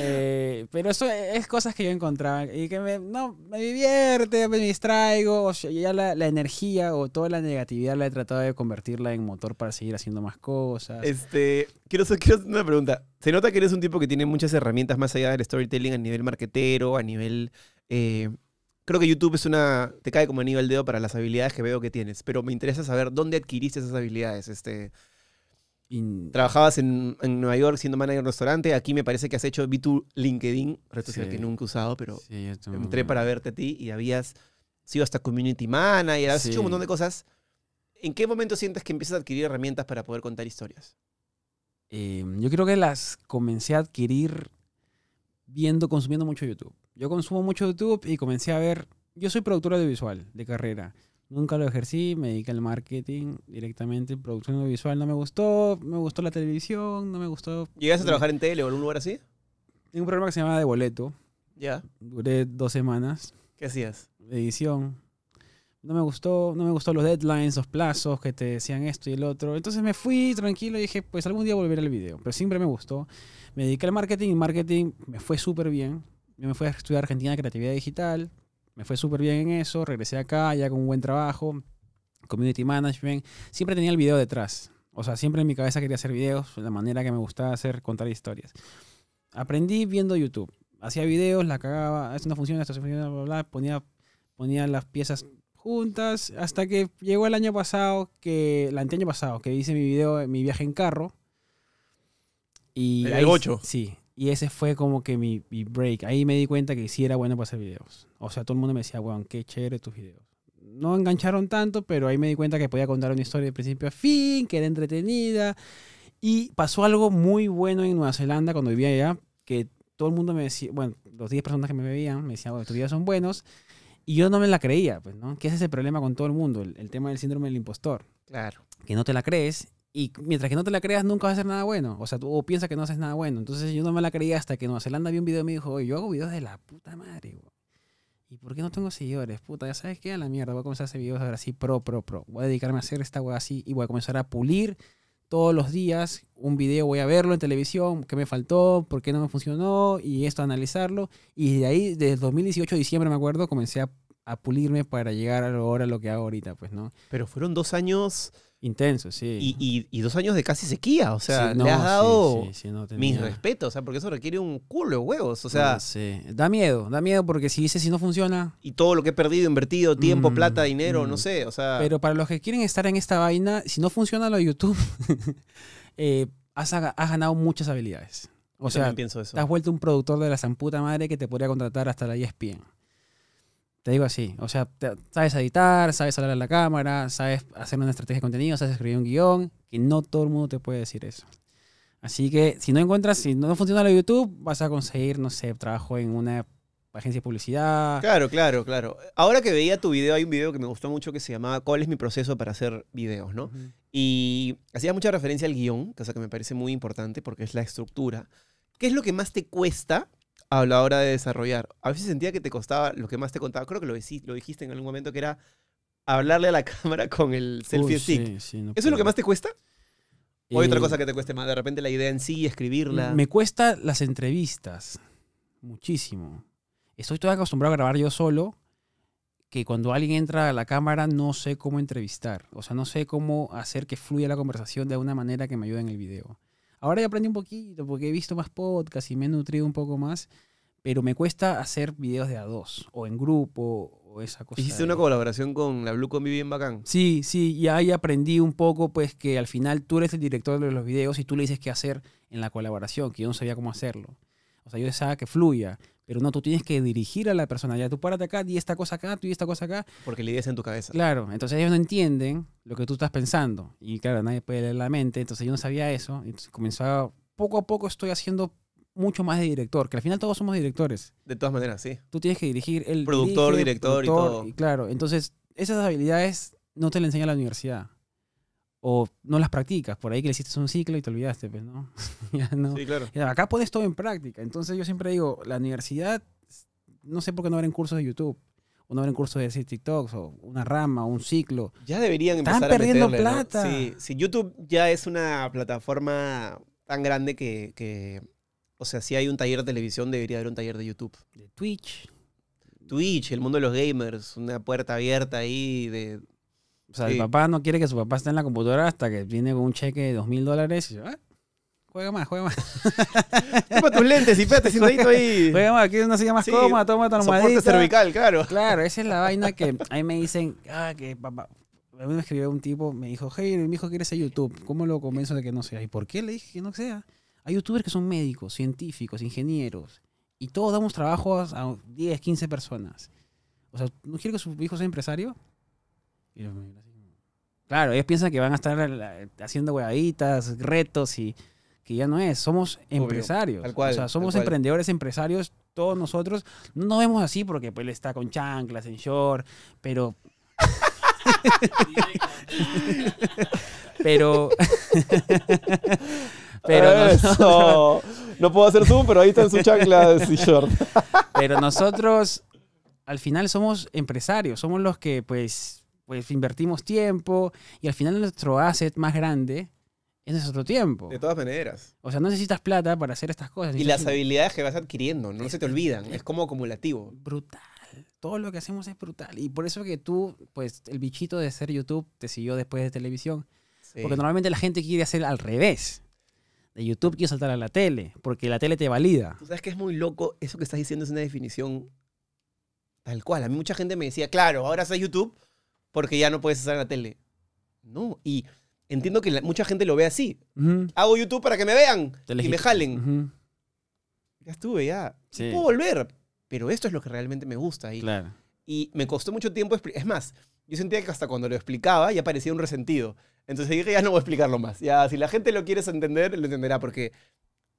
Eh, pero eso es cosas que yo encontraba y que me, no, me divierte, me distraigo. O sea, ya la, energía o toda la negatividad la he tratado de convertirla en motor para seguir haciendo más cosas. Este, quiero, hacer una pregunta. Se nota que eres un tipo que tiene muchas herramientas más allá del storytelling a nivel marketero, a nivel. Eh, Creo que YouTube es una. te cae como nivel al dedo para las habilidades que veo que tienes. Pero me interesa saber dónde adquiriste esas habilidades. Este. Trabajabas en, Nueva York siendo manager de un restaurante. Aquí me parece que has hecho, b 2 LinkedIn, resto que nunca he usado, pero entré para verte a ti y habías sido hasta community manager, has hecho un montón de cosas. ¿En qué momento sientes que empiezas a adquirir herramientas para poder contar historias? Em, yo creo que las comencé a adquirir viendo, consumiendo mucho YouTube. Yo consumo mucho YouTube y comencé a ver. Yo soy productor audiovisual de carrera. Nunca lo ejercí, me dediqué al marketing directamente, producción audiovisual no me gustó, me gustó la televisión, no me gustó. ¿Llegaste a trabajar en tele o en un lugar así? En un programa que se llamaba De Boleto. Ya. Duré dos semanas. ¿Qué hacías? Edición. No me gustó, no me gustó los deadlines, los plazos que te decían esto y el otro. Entonces me fui tranquilo y dije, pues algún día volveré al video. Pero siempre me gustó. Me dediqué al marketing y marketing me fue súper bien yo me fui a estudiar Argentina Creatividad Digital, me fue súper bien en eso, regresé acá ya con un buen trabajo, community management, siempre tenía el video detrás. O sea, siempre en mi cabeza quería hacer videos, la manera que me gustaba hacer, contar historias. Aprendí viendo YouTube. Hacía videos, la cagaba, esto no funciona, esto no funciona, bla, bla, ponía, ponía las piezas juntas, hasta que llegó el año pasado, que, el año pasado, que hice mi video, mi viaje en carro. Y el 8. Sí, y ese fue como que mi, break. Ahí me di cuenta que sí era bueno para hacer videos. O sea, todo el mundo me decía, weón, qué chévere tus videos. No engancharon tanto, pero ahí me di cuenta que podía contar una historia de principio a fin, que era entretenida. Y pasó algo muy bueno en Nueva Zelanda cuando vivía allá, que todo el mundo me decía, bueno, los 10 personas que me veían me decían, bueno, tus videos son buenos. Y yo no me la creía, pues, ¿no? Que ese es el problema con todo el mundo, el tema del síndrome del impostor. Claro. Que no te la crees y mientras que no te la creas, nunca va a hacer nada bueno. O sea, tú piensas que no haces nada bueno. Entonces yo no me la creía hasta que Nueva Zelanda vi un video y me dijo, oye, yo hago videos de la puta madre, güey. ¿Y por qué no tengo seguidores? Puta, ya sabes qué, a la mierda. Voy a comenzar a hacer videos ahora así pro, pro, pro. Voy a dedicarme a hacer esta weá así y voy a comenzar a pulir todos los días. Un video voy a verlo en televisión, qué me faltó, por qué no me funcionó y esto, analizarlo. Y de ahí, desde 2018, diciembre, me acuerdo, comencé a, pulirme para llegar ahora a lo que hago ahorita, pues, ¿no? Pero fueron dos años Intenso, sí. Y, y, dos años de casi sequía, o sea, no, le has dado mis respetos, o sea, porque eso requiere un culo de huevos, o sea. da miedo, da miedo porque si dices si no funciona. Y todo lo que he perdido, invertido, tiempo, plata, mm, dinero, mm. no sé, o sea. Pero para los que quieren estar en esta vaina, si no funciona lo de YouTube, eh, has, ganado muchas habilidades. O sea, te has vuelto un productor de la zamputa madre que te podría contratar hasta la ESPN te digo así, o sea, sabes editar, sabes hablar a la cámara, sabes hacer una estrategia de contenido, sabes escribir un guión, que no todo el mundo te puede decir eso. Así que si no encuentras, si no funciona la YouTube, vas a conseguir, no sé, trabajo en una agencia de publicidad. Claro, claro, claro. Ahora que veía tu video, hay un video que me gustó mucho que se llamaba ¿Cuál es mi proceso para hacer videos? ¿no? Y hacía mucha referencia al guión, cosa que me parece muy importante porque es la estructura. ¿Qué es lo que más te cuesta a la hora de desarrollar. A veces sentía que te costaba lo que más te contaba. Creo que lo, lo dijiste en algún momento que era hablarle a la cámara con el selfie stick. ¿Eso es lo que más te cuesta? ¿O hay otra eh, cosa que te cueste más? De repente la idea en sí, escribirla. Me cuesta las entrevistas. Muchísimo. Estoy todavía acostumbrado a grabar yo solo, que cuando alguien entra a la cámara no sé cómo entrevistar. O sea, no sé cómo hacer que fluya la conversación de una manera que me ayude en el video. Ahora ya aprendí un poquito porque he visto más podcasts y me he nutrido un poco más, pero me cuesta hacer videos de a dos o en grupo o esa cosa. Hiciste una colaboración con la Blue Combi bien bacán. Sí, sí, y ahí aprendí un poco pues que al final tú eres el director de los videos y tú le dices qué hacer en la colaboración, que yo no sabía cómo hacerlo. O sea, yo deseaba que fluya, pero no, tú tienes que dirigir a la persona, ya tú párate acá, di esta cosa acá, tú di esta cosa acá. Porque le idea en tu cabeza. Claro, entonces ellos no entienden lo que tú estás pensando. Y claro, nadie puede leer la mente, entonces yo no sabía eso. Entonces comenzaba, poco a poco estoy haciendo mucho más de director, que al final todos somos directores. De todas maneras, sí. Tú tienes que dirigir el... Productor, director y todo. claro, entonces esas habilidades no te las enseña la universidad o no las practicas. Por ahí que le hiciste un ciclo y te olvidaste, pues, ¿no? Sí, claro. acá pones todo en práctica. Entonces yo siempre digo, la universidad, no sé por qué no habrán cursos de YouTube. O no habrán cursos de TikToks, o una rama, o un ciclo. Ya deberían empezar Están perdiendo plata. Sí, YouTube ya es una plataforma tan grande que, que, o sea, si hay un taller de televisión, debería haber un taller de YouTube. De Twitch. Twitch, el mundo de los gamers, una puerta abierta ahí de o sea, el papá no quiere que su papá esté en la computadora hasta que viene con un cheque de dos mil dólares y yo, ah, juega más, juega más. toma tus lentes y pégate ahí. Juega más, aquí una silla más sí, toma tu almohadita. cervical, claro. Claro, esa es la vaina que ahí me dicen, ah, que papá. A mí me escribió un tipo, me dijo, hey, mi hijo quiere ser YouTube, ¿cómo lo convenzo de que no sea? ¿Y por qué le dije que no sea? Hay youtubers que son médicos, científicos, ingenieros, y todos damos trabajos a 10, 15 personas. O sea, ¿no quiere que su hijo sea empresario? Claro, ellos piensan que van a estar eh, haciendo huevaditas, retos y que ya no es. Somos empresarios. o sea, somos emprendedores, empresarios, todos nosotros. No vemos así porque pues, él está con chanclas, en short, pero. pero. pero No puedo hacer zoom, pero ahí está en su chanclas y short. pero nosotros, al final, somos empresarios. Somos los que, pues pues invertimos tiempo y al final nuestro asset más grande es nuestro tiempo. De todas maneras. O sea, no necesitas plata para hacer estas cosas. Y las habilidades que vas adquiriendo, no se te olvidan, es como acumulativo. Brutal. Todo lo que hacemos es brutal. Y por eso que tú, pues el bichito de ser YouTube te siguió después de televisión. Porque normalmente la gente quiere hacer al revés. De YouTube quiero saltar a la tele, porque la tele te valida. ¿Tú sabes que es muy loco? Eso que estás diciendo es una definición tal cual. A mí mucha gente me decía, claro, ahora haces YouTube porque ya no puedes estar en la tele. No, y entiendo que mucha gente lo ve así. Hago YouTube para que me vean y me jalen. Ya estuve, ya. Puedo volver. Pero esto es lo que realmente me gusta. Y, y me costó mucho tiempo Es más, yo sentía que hasta cuando lo explicaba ya parecía un resentido. Entonces dije, ya no voy a explicarlo más. Ya, si la gente lo quiere entender, lo entenderá. Porque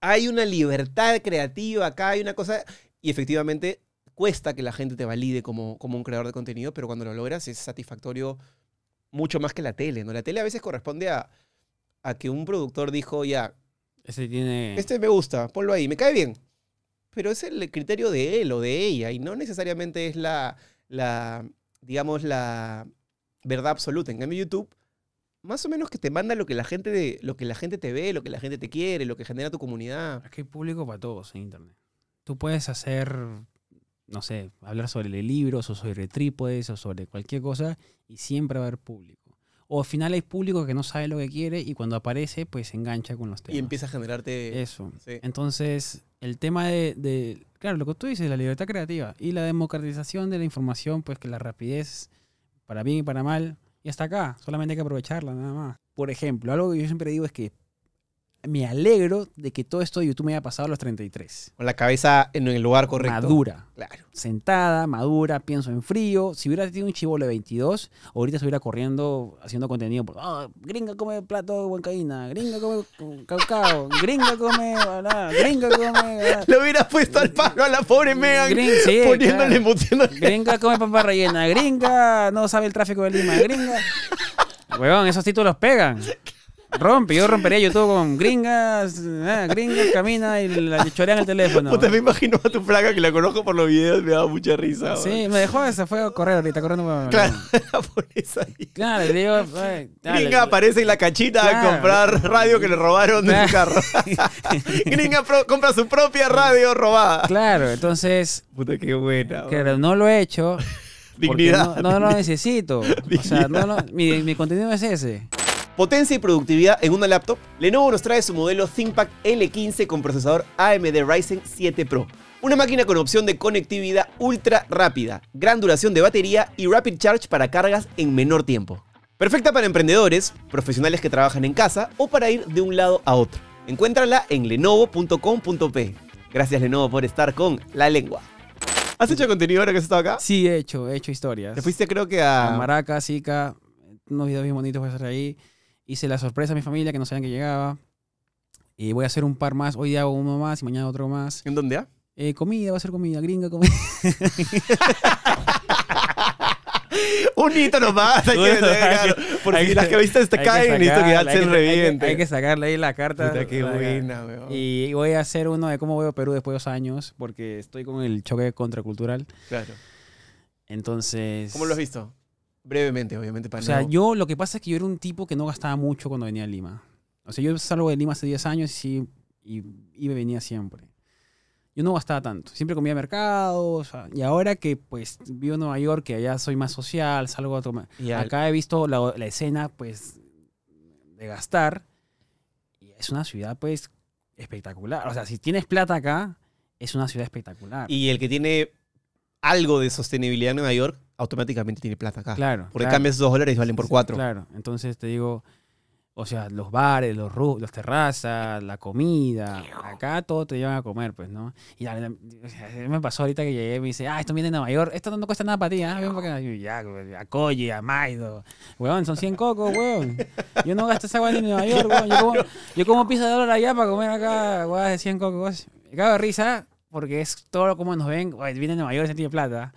hay una libertad creativa acá, hay una cosa... Y efectivamente cuesta que la gente te valide como, como un creador de contenido, pero cuando lo logras es satisfactorio mucho más que la tele, ¿no? La tele a veces corresponde a, que un productor dijo, ya, este, tiene... este me gusta, ponlo ahí, me cae bien. Pero es el criterio de él o de ella y no necesariamente es la, la digamos, la verdad absoluta. En cambio, YouTube más o menos que te manda lo que la gente lo que la gente te ve, lo que la gente te quiere, lo que genera tu comunidad. Es que hay público para todos en internet. Tú puedes hacer no sé, hablar sobre libros o sobre trípodes o sobre cualquier cosa y siempre va a haber público. O al final hay público que no sabe lo que quiere y cuando aparece, pues se engancha con los temas. Y empieza a generarte... Eso. Entonces, el tema de, Claro, lo que tú dices, la libertad creativa y la democratización de la información, pues que la rapidez, para bien y para mal, y hasta acá. Solamente hay que aprovecharla, nada más. Por ejemplo, algo que yo siempre digo es que me alegro de que todo esto de YouTube me haya pasado a los 33. Con la cabeza en el lugar correcto. Madura. Claro. Sentada, madura, pienso en frío. Si hubiera tenido un chivo de 22, ahorita estuviera corriendo haciendo contenido. Por, ah, gringa come plato de huancaína, gringa come cacao. gringa come. gringa come. Lo hubiera puesto al palo a la pobre Megan. Sí, poniéndole, emoción, Gringa come papa rellena, gringa no sabe el tráfico de Lima, gringa. Weón, esos títulos pegan. Rompe, yo rompería YouTube con gringas, ah, gringas, camina y la chorean el teléfono. Puta, me imagino a tu flaca que la conozco por los videos, me da mucha risa. Sí, me dejó, se fue a correr ahorita, corriendo Claro, por ahí. Claro, digo... gringa aparece en la cachita a comprar radio que le robaron de su carro. gringa compra su propia radio robada. Claro, entonces... Puta, qué buena. que no lo he hecho. Dignidad. No, lo necesito. o sea, no, mi, mi contenido es ese. Potencia y productividad en una laptop, Lenovo nos trae su modelo ThinkPad L15 con procesador AMD Ryzen 7 Pro. Una máquina con opción de conectividad ultra rápida, gran duración de batería y rapid charge para cargas en menor tiempo. Perfecta para emprendedores, profesionales que trabajan en casa o para ir de un lado a otro. Encuéntrala en lenovo.com.p. Gracias Lenovo por estar con La Lengua. ¿Has hecho contenido ahora que has estado acá? Sí, he hecho, he hecho historias. Te fuiste creo que a... Maraca, Zika, unos videos bien bonitos para estar ahí. Hice la sorpresa a mi familia que no sabían que llegaba. Y eh, voy a hacer un par más. Hoy día hago uno más y mañana otro más. ¿En dónde? Eh, comida, va a ser comida, gringa, comida. un hito nomás. porque las que, viste caen y se reviente. Hay, que sacarle ahí la carta. Y voy a hacer uno de cómo veo Perú después de dos años, porque estoy con el choque contracultural. Claro. Entonces. ¿Cómo lo has visto? Brevemente, obviamente. Para o sea, yo lo que pasa es que yo era un tipo que no gastaba mucho cuando venía a Lima. O sea, yo salgo de Lima hace 10 años y, y, y me venía siempre. Yo no gastaba tanto. Siempre comía mercados. y ahora que pues vivo en Nueva York, que allá soy más social, salgo a tomar. Y Acá he visto la escena, pues, de gastar. Y es una ciudad, pues, espectacular. O sea, si tienes plata acá, es una ciudad espectacular. Y el que tiene algo de sostenibilidad en Nueva York automáticamente tiene plata acá. Claro. Porque cambias esos dólares y valen por cuatro. Claro. Entonces te digo, o sea, los bares, los, las terrazas, la comida, acá todo te llevan a comer, pues, ¿no? Y me pasó ahorita que llegué y me dice, ah, esto viene de Nueva York, esto no cuesta nada para ti, ¿ah? ¿eh? ya, a Coye, a Maido. Weón, son 100 cocos, weón. Yo no gasto esa guay en Nueva York, weón. Yo como, yo como pizza de dólar allá para comer acá, weón, de 100 cocos. Me cago de risa porque es todo como nos ven, weón, viene de Nueva York, se tiene plata.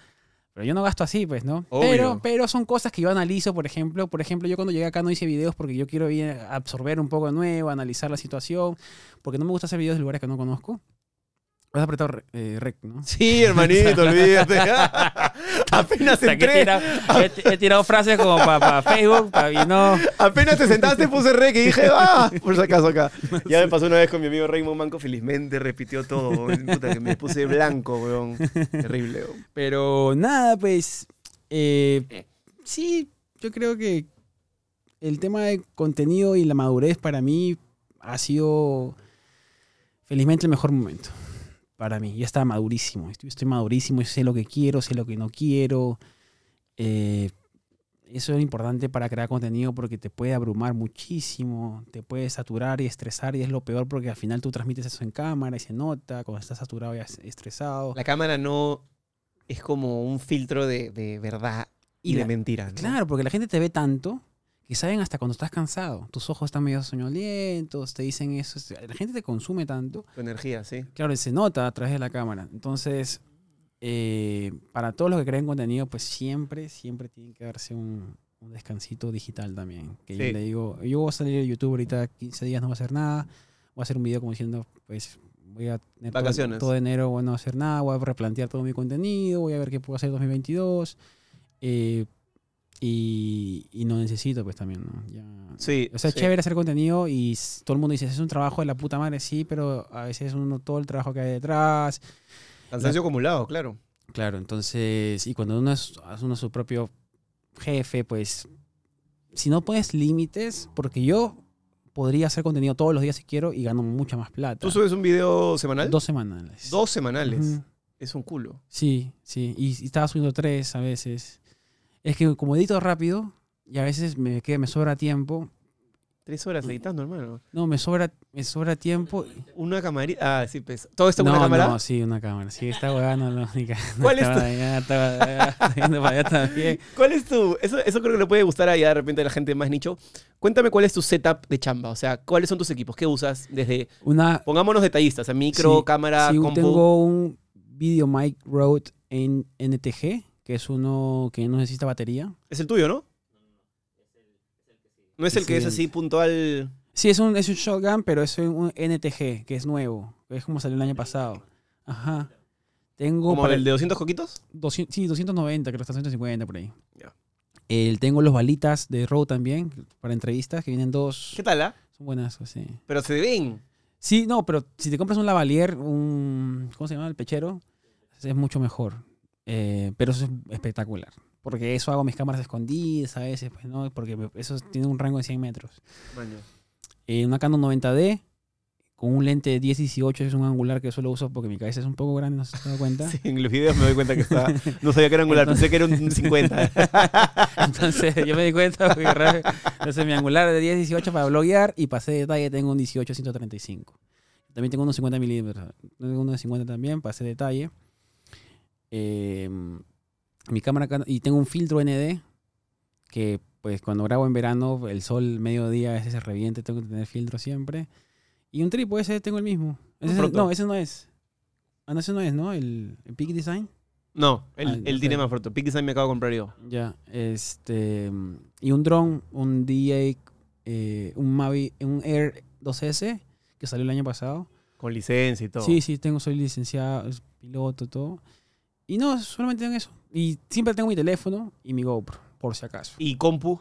Pero yo no gasto así, pues, ¿no? Pero, pero son cosas que yo analizo, por ejemplo. Por ejemplo, yo cuando llegué acá no hice videos porque yo quiero absorber un poco de nuevo, analizar la situación, porque no me gusta hacer videos de lugares que no conozco. Has apretado eh, rec, ¿no? Sí, hermanito, olvídate. Apenas entré. he, tirado, frases como para Facebook, para no. Apenas te sentaste, puse rec y dije, ¡ah! Por si acaso acá. Ya me pasó una vez con mi amigo Raymond Manco, felizmente repitió todo. me puse blanco, weón. Terrible, Pero nada, pues. Eh, sí, yo creo que el tema de contenido y la madurez para mí ha sido felizmente el mejor momento para mí. Ya estaba madurísimo. Estoy, estoy madurísimo, sé lo que quiero, sé lo que no quiero. Eh, eso es importante para crear contenido porque te puede abrumar muchísimo, te puede saturar y estresar y es lo peor porque al final tú transmites eso en cámara y se nota cuando estás saturado y estresado. La cámara no es como un filtro de, verdad y, de mentiras mentira. Claro, porque la gente te ve tanto que saben hasta cuando estás cansado, tus ojos están medio soñolientos, te dicen eso, la gente te consume tanto. Tu energía, sí. Claro, y se nota a través de la cámara. Entonces, eh, para todos los que creen contenido, pues siempre, siempre tienen que darse un, descansito digital también. Que yo le digo, yo voy a salir de YouTube ahorita 15 días, no voy a hacer nada, voy a hacer un video como diciendo, pues voy a tener Vacaciones. Todo, enero, voy a no hacer nada, voy a replantear todo mi contenido, voy a ver qué puedo hacer en 2022. Y, no necesito, pues también, ¿no? Ya. Sí. O sea, es chévere hacer contenido y todo el mundo dice, es un trabajo de la puta madre, sí, pero a veces uno todo el trabajo que hay detrás. Cansancio acumulado, claro. Claro, entonces, y cuando uno es, uno su propio jefe, pues, si no pones límites, porque yo podría hacer contenido todos los días si quiero y gano mucha más plata. ¿Tú subes un video semanal? Dos semanales. Dos semanales. Es un culo. Sí, sí. Y, y estaba subiendo tres a veces es que como edito rápido y a veces me, que me sobra tiempo. Tres horas mm. editando, hermano. No, me sobra, me sobra tiempo. Una camarita. Ah, sí, pues. ¿Todo esto con una cámara? No, sí, una cámara. Sí, está hueá no ¿Cuál es tu? ¿Cuál es tu? Eso, creo que le puede gustar allá de repente a la gente más nicho. Cuéntame cuál es tu setup de chamba. O sea, ¿cuáles son tus equipos? ¿Qué usas desde. Una. Pongámonos detallistas. O sea, micro, cámara, sí, compu. Tengo un Video Mic Rode en NTG que es uno que no necesita batería. Es el tuyo, ¿no? No es el que es así puntual. Sí, es un, es un shotgun, pero es un NTG, que es nuevo. Es como salió el año pasado. Ajá. Tengo ¿Como el de 200 coquitos? 200, sí, 290, creo que está 150 por ahí. Ya. tengo los balitas de Row también, para entrevistas, que vienen dos. ¿Qué tal, ah? Son buenas, sí. Pero se ven. Sí, no, pero si te compras un lavalier, un. ¿Cómo se llama? El pechero, es mucho mejor. Eh, pero eso es espectacular. Porque eso hago mis cámaras escondidas a veces, pues, ¿no? Porque eso tiene un rango de 100 metros. Bueno. Eh, una Canon 90D con un lente de 10-18 es un angular que solo uso porque mi cabeza es un poco grande, no se te dado cuenta. en los videos me doy cuenta que estaba. No sabía que era angular, no pensé que era un 50. entonces yo me di cuenta porque entonces mi angular de 10-18 para bloguear y pasé de detalle tengo un 18-135. También tengo unos 50 milímetros. Tengo uno de 50 también, pasé detalle. Em, mi cámara y tengo un filtro ND que pues cuando grabo en verano el sol mediodía a veces se reviente, tengo que tener filtro siempre. Y un trípode ese tengo el mismo. no, ese no es. Ah, no, ese no es, ¿no? El, Peak Design. No, el, ah, el tiene más Peak Design me acabo de comprar yo. Ya, este. Y un dron, un DA, eh, un Mavi, un Air 2S que salió el año pasado. Con licencia y todo. Sí, sí, tengo, soy licenciado, piloto, todo. Y no, solamente tengo eso. Y siempre tengo mi teléfono y mi GoPro, por si acaso. ¿Y compu?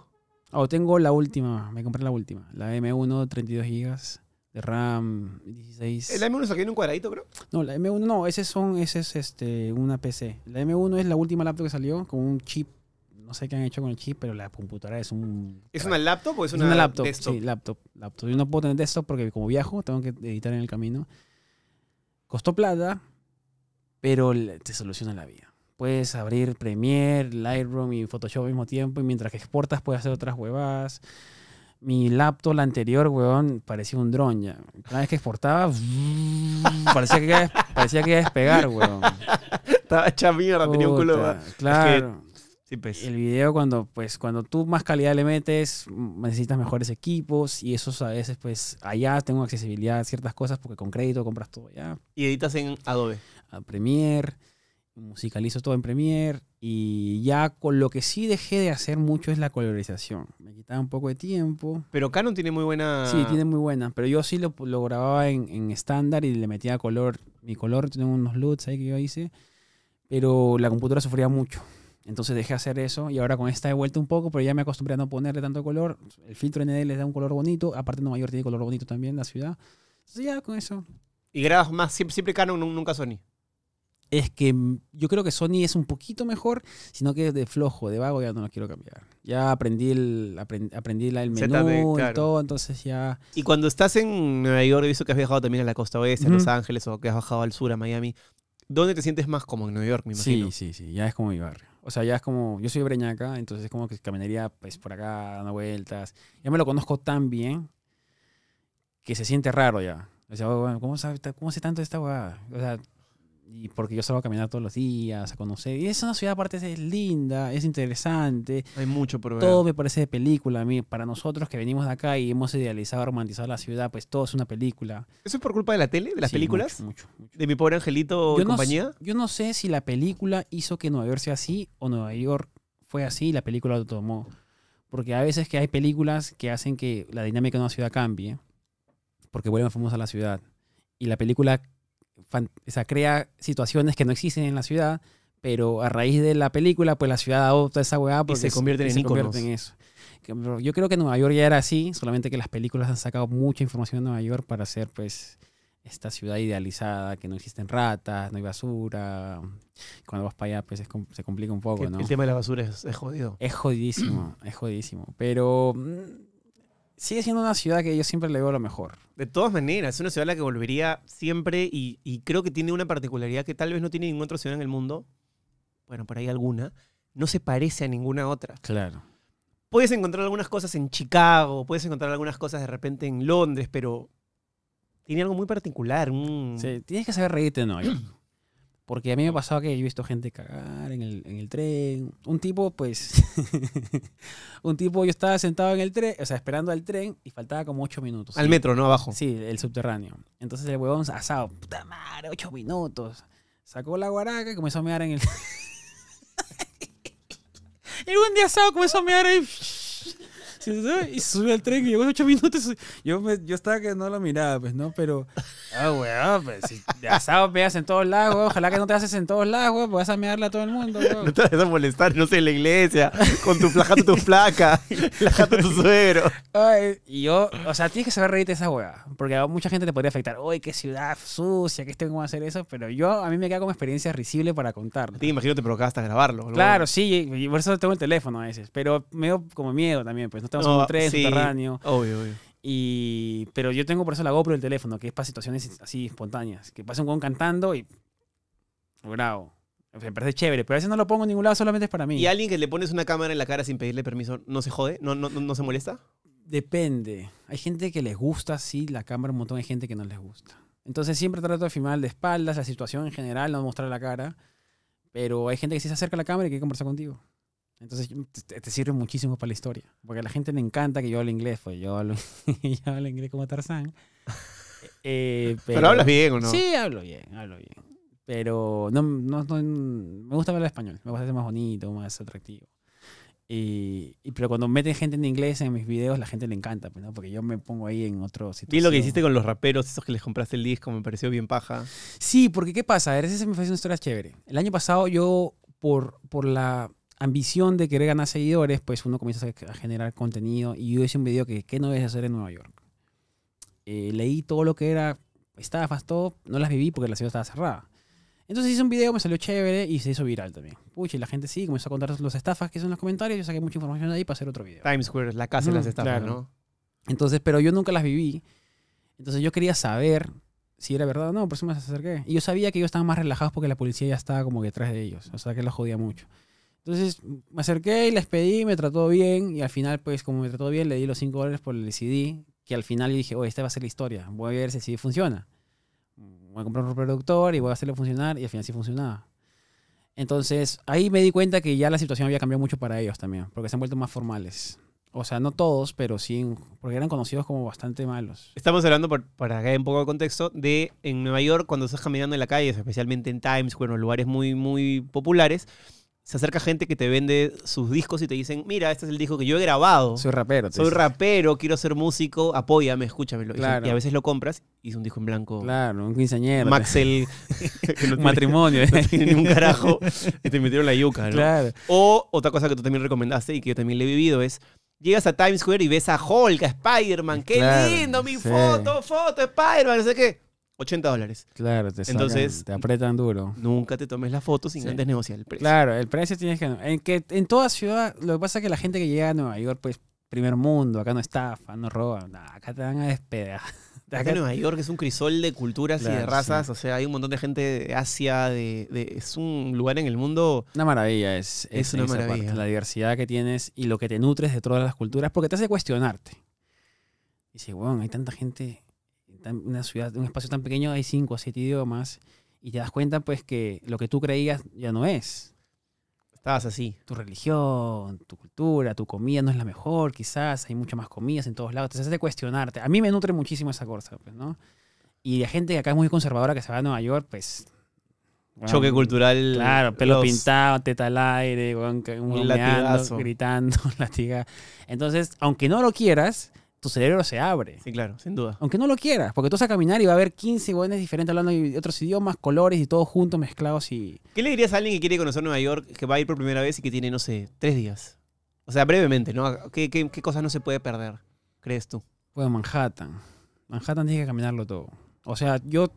Oh, tengo la última, me compré la última. La M1, 32 GB de RAM, 16. ¿La M1 aquí en un cuadradito, bro? No, la M1 no, ese, son, ese es este, una PC. La M1 es la última laptop que salió con un chip. No sé qué han hecho con el chip, pero la computadora es un... ¿Es una laptop o es una, laptop? Sí, laptop, laptop. Yo no puedo tener desktop porque como viajo, tengo que editar en el camino. Costó plata, pero te soluciona la vida. Puedes abrir Premiere, Lightroom y Photoshop al mismo tiempo y mientras que exportas puedes hacer otras huevadas. Mi laptop, la anterior, weón, parecía un dron ya. Cada vez que exportaba, parecía que iba, parecía que a despegar, weón. Estaba hecha mierda, tenía un culo. ¿verdad? Claro. Pues. El video cuando, pues, cuando tú más calidad le metes, mm, necesitas mejores equipos y eso a veces, pues, allá tengo accesibilidad a ciertas cosas porque con crédito compras todo ya. ¿Y editas en Adobe? a Premiere, musicalizo todo en Premiere y ya con lo que sí dejé de hacer mucho es la colorización. Me quitaba un poco de tiempo. Pero Canon tiene muy buena... Sí, tiene muy buena, pero yo sí lo, grababa en estándar y le metía color, mi color, tengo unos LUTs ahí que yo hice, pero la computadora sufría mucho. Entonces dejé hacer eso y ahora con esta he vuelto un poco, pero ya me acostumbré a no ponerle tanto color. El filtro ND les da un color bonito, aparte Nueva York tiene color bonito también, la ciudad. Entonces ya con eso. ¿Y grabas más siempre, siempre Canon, nunca Sony? es que mm, yo creo que Sony es un poquito mejor, sino que de flojo, de vago ya no lo quiero cambiar. Ya aprendí el, aprendí el menú y todo, entonces ya... Y cuando estás en Nueva York, visto que has viajado también a la costa oeste, a Los Ángeles, o que has bajado al sur, a Miami. ¿Dónde te sientes más como en Nueva York, me imagino? Sí, sí, sí, ya es como mi barrio. O sea, ya es como, yo soy breñaca, entonces es como que caminaría pues, por acá dando vueltas. Ya me lo conozco tan bien que se siente raro ya. O sea, oh, ¿cómo, se cómo sé tanto esta huevada? O sea, y porque yo salgo a caminar todos los días, a conocer. Y es una ciudad aparte, es linda, es interesante. Hay mucho por ver. Todo me parece de película a mí. Para nosotros que venimos de acá y hemos idealizado, romantizado la ciudad, pues todo es una película. ¿Eso es por culpa de la tele, de las películas? Mucho, mucho, mucho, ¿De mi pobre angelito compañía? yo no sé si la película hizo que Nueva York sea así o Nueva York fue así y la película lo tomó. Porque a veces que hay películas que hacen que la dinámica de una ciudad cambie, porque vuelven famosos a la ciudad. Y la película o crea situaciones que no existen en la ciudad, pero a raíz de la película, pues la ciudad adopta esa hueá y se convierte en, se eso. Yo creo que Nueva York ya era así, solamente que las películas han sacado mucha información de Nueva York para hacer, pues, esta ciudad idealizada, que no existen ratas, no hay basura. Cuando vas para allá, pues se complica un poco, ¿no? El tema de la basura es, es jodido. Es jodidísimo, es jodidísimo. Pero mm, sigue siendo una ciudad que yo siempre le veo lo mejor. De todas maneras, es una ciudad a la que volvería siempre y, creo que tiene una particularidad que tal vez no tiene ninguna otra ciudad en el mundo. Bueno, por ahí alguna. No se parece a ninguna otra. Claro. Puedes encontrar algunas cosas en Chicago, puedes encontrar algunas cosas de repente en Londres, pero tiene algo muy particular. Sí, tienes que saber reírte, ¿no? Porque a mí me pasaba que yo he visto gente cagar en el, tren. Un tipo, pues. un tipo, yo estaba sentado en el tren, o sea, esperando al tren y faltaba como ocho minutos. Al metro, ¿no? Abajo. Sí, el subterráneo. Entonces el huevón asado, puta madre, ocho minutos. Sacó la guaraca y comenzó a mear en el. y un día asado comenzó a mear y y sube al tren y llegó ocho minutos. Yo, me, yo estaba que no lo miraba, pues, ¿no? Pero, ah, weón, pues, si sabes, pegas en todos lados, Ojalá que no te haces en todos lados, weón, pues vas a a todo el mundo, No te vas a molestar, no sé, en la iglesia, con tu flaca, tu flaca tu suegro. y yo, o sea, tienes que saber reírte esa weón porque a mucha gente te podría afectar. Uy, qué ciudad sucia, que este cómo hacer eso, pero yo, a mí me queda como experiencia risible para contar. Te imagino te provocaste a grabarlo. Claro, sí, por eso tengo el teléfono a veces, pero me veo como miedo también, pues, no estamos en un subterráneo. Obvio, obvio. pero yo tengo por eso la GoPro el teléfono, que es para situaciones así espontáneas. Que pasa un con cantando y. Bravo. Me parece chévere, pero a veces no lo pongo en ningún lado, solamente es para mí. ¿Y alguien que le pones una cámara en la cara sin pedirle permiso no se jode? ¿No, no, se molesta? Depende. Hay gente que les gusta, sí, la cámara, un montón de gente que no les gusta. Entonces siempre trato de filmar de espaldas, la situación en general, no mostrar la cara. Pero hay gente que se acerca a la cámara y quiere conversar contigo. Entonces te, sirve muchísimo para la historia. Porque a la gente le encanta que yo hable inglés, pues yo hablo, inglés como Tarzán. Eh, eh, pero, hablas bien, ¿o no? Sí, hablo bien, hablo bien. Pero no, no, me gusta hablar español, me gusta ser más bonito, más atractivo. Y, pero cuando meten gente en inglés en mis videos, la gente le encanta, pues, ¿no? porque yo me pongo ahí en otro sitio. Y lo que hiciste con los raperos, esos que les compraste el disco, me pareció bien paja. Sí, porque ¿qué pasa? A ver, se me fue una historia chévere. El año pasado yo, por, por la ambición de querer ganar seguidores, pues uno comienza a generar contenido. Y yo hice un video que, ¿qué no debes hacer en Nueva York? Eh, leí todo lo que era estafas, todo. No las viví porque la ciudad estaba cerrada. Entonces hice un video, me salió chévere y se hizo viral también. Pucha, y la gente sí, comenzó a contar los estafas que son los comentarios. Yo saqué mucha información de ahí para hacer otro video. Times Square, la casa de las estafas, ¿no? Entonces, pero yo nunca las viví. Entonces yo quería saber si era verdad o no, por eso me acerqué. Y yo sabía que ellos estaban más relajados porque la policía ya estaba como detrás de ellos. O sea que los jodía mucho. Entonces me acerqué y les pedí, me trató bien y al final, pues como me trató bien, le di los 5 dólares por el CD, que al final dije, oye, esta va a ser la historia, voy a ver si el CD funciona. Voy a comprar un reproductor y voy a hacerlo funcionar y al final sí funcionaba. Entonces ahí me di cuenta que ya la situación había cambiado mucho para ellos también, porque se han vuelto más formales. O sea, no todos, pero sí, porque eran conocidos como bastante malos. Estamos hablando, por, para que haya un poco de contexto, de en Nueva York, cuando estás caminando en la calle, especialmente en Times Square, lugares muy, muy populares, se acerca gente que te vende sus discos y te dicen, mira, este es el disco que yo he grabado. Soy rapero. Soy rapero, quiero ser músico, apóyame, escúchame Y a veces lo compras y es un disco en blanco. Claro, un quinceañero. Maxel. un matrimonio. un eh. carajo te metieron la yuca, ¿no? Claro. O otra cosa que tú también recomendaste y que yo también le he vivido es, llegas a Times Square y ves a Hulk, a Spider-Man, qué lindo, mi foto, foto, Spider-Man, no sé qué 80 dólares. Claro, te, Entonces, te apretan duro. Nunca te tomes la foto sin antes negociar el precio. Claro, el precio tienes que... En, que, en toda ciudad, lo que pasa es que la gente que llega a Nueva York, pues, primer mundo, acá no estafa, no roban, acá te van a despedir. Acá, Nueva York es un crisol de culturas y de razas, o sea, hay un montón de gente de Asia, de, es un lugar en el mundo... Una maravilla, es, es, una maravilla. la diversidad que tienes y lo que te nutres de todas las culturas, porque te hace cuestionarte. Dice, bueno hay tanta gente una ciudad, un espacio tan pequeño, hay cinco o siete idiomas y te das cuenta pues que lo que tú creías ya no es. Estabas así. Tu religión, tu cultura, tu comida no es la mejor, quizás hay muchas más comidas en todos lados. Te hace cuestionarte. A mí me nutre muchísimo esa cosa, pues, ¿no? Y la gente que acá es muy conservadora que se va a Nueva York, pues choque cultural. Claro, pelo pintado, teta al aire, un, latigazo. gritando, latiga. Entonces, aunque no lo quieras, tu cerebro se abre. Sí, claro, sin duda. Aunque no lo quieras, porque tú vas a caminar y va a haber 15 jóvenes diferentes hablando de otros idiomas, colores y todo junto, mezclados y... ¿Qué le dirías a alguien que quiere conocer Nueva York, que va a ir por primera vez y que tiene, no sé, tres días? O sea, brevemente, ¿no? ¿Qué, qué, qué cosas no se puede perder, crees tú? Bueno, pues Manhattan. Manhattan tiene que caminarlo todo. O sea, yo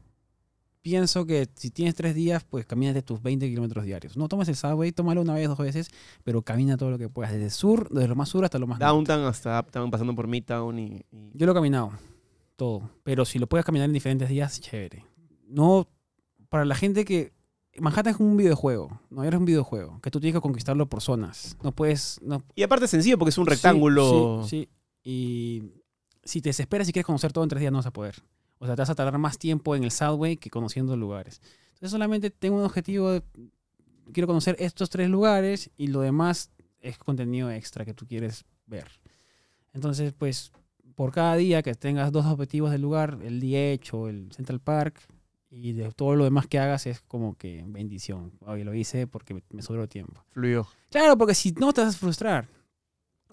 pienso que si tienes tres días, pues de tus 20 kilómetros diarios. No tomes el subway, tómalo una vez, dos veces, pero camina todo lo que puedas, desde sur, desde lo más sur hasta lo más Downtown hasta uptown, pasando por midtown y, Yo lo he caminado, todo. Pero si lo puedes caminar en diferentes días, chévere. No, para la gente que... Manhattan es un videojuego, no eres un videojuego, que tú tienes que conquistarlo por zonas. No puedes... No... Y aparte es sencillo porque es un rectángulo... sí. sí. Y si te desesperas y quieres conocer todo en tres días, no vas a poder. O sea, te vas a tardar más tiempo en el subway que conociendo lugares. Entonces solamente tengo un objetivo quiero conocer estos tres lugares y lo demás es contenido extra que tú quieres ver. Entonces, pues, por cada día que tengas dos objetivos del lugar, el DH o el Central Park, y de todo lo demás que hagas es como que bendición. Hoy lo hice porque me sobró tiempo. Fluyó. Claro, porque si no te vas a frustrar.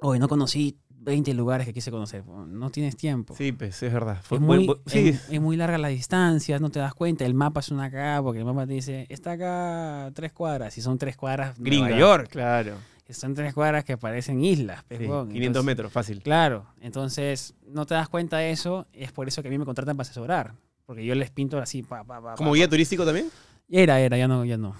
Hoy no conocí 20 lugares que quise conocer. No tienes tiempo. Sí, pues, es verdad. es, muy, es, muy larga la distancia no te das cuenta. El mapa es una acá, porque el mapa te dice, está acá tres cuadras. Y son tres cuadras Gringa, York. Claro. Son tres cuadras que parecen islas. 500 pues, metros, fácil. Claro. Entonces, no te das cuenta de eso. Es por eso que a mí me contratan para asesorar. Porque yo les pinto así, pa, ¿Como guía turístico también? Era, era, ya no, ya no.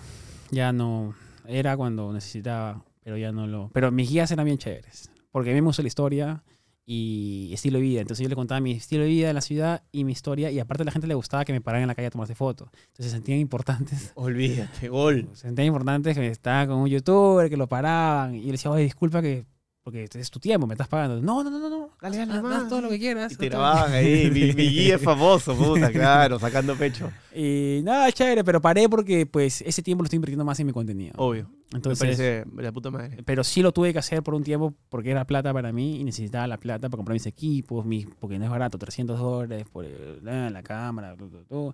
Ya no. Era cuando necesitaba, pero ya no lo... Pero mis guías eran bien chéveres porque vemos la historia y estilo de vida. Entonces yo le contaba mi estilo de vida en la ciudad y mi historia. Y aparte a la gente le gustaba que me pararan en la calle a tomarse fotos. Entonces se sentían importantes. Olvídate, gol. Se sentían importantes que estaba con un youtuber, que lo paraban. Y yo le decía, oye, disculpa que porque es tu tiempo, me estás pagando. No, no, no, no, dale, dale, más haz todo lo que quieras. Y te ahí, mi, mi guía es famoso, puta, claro, sacando pecho. Y nada, chévere, pero paré porque pues ese tiempo lo estoy invirtiendo más en mi contenido. Obvio. Entonces, me parece la puta madre. Pero sí lo tuve que hacer por un tiempo porque era plata para mí y necesitaba la plata para comprar mis equipos, mis, porque no es barato, 300 dólares por la, la cámara, todo. todo.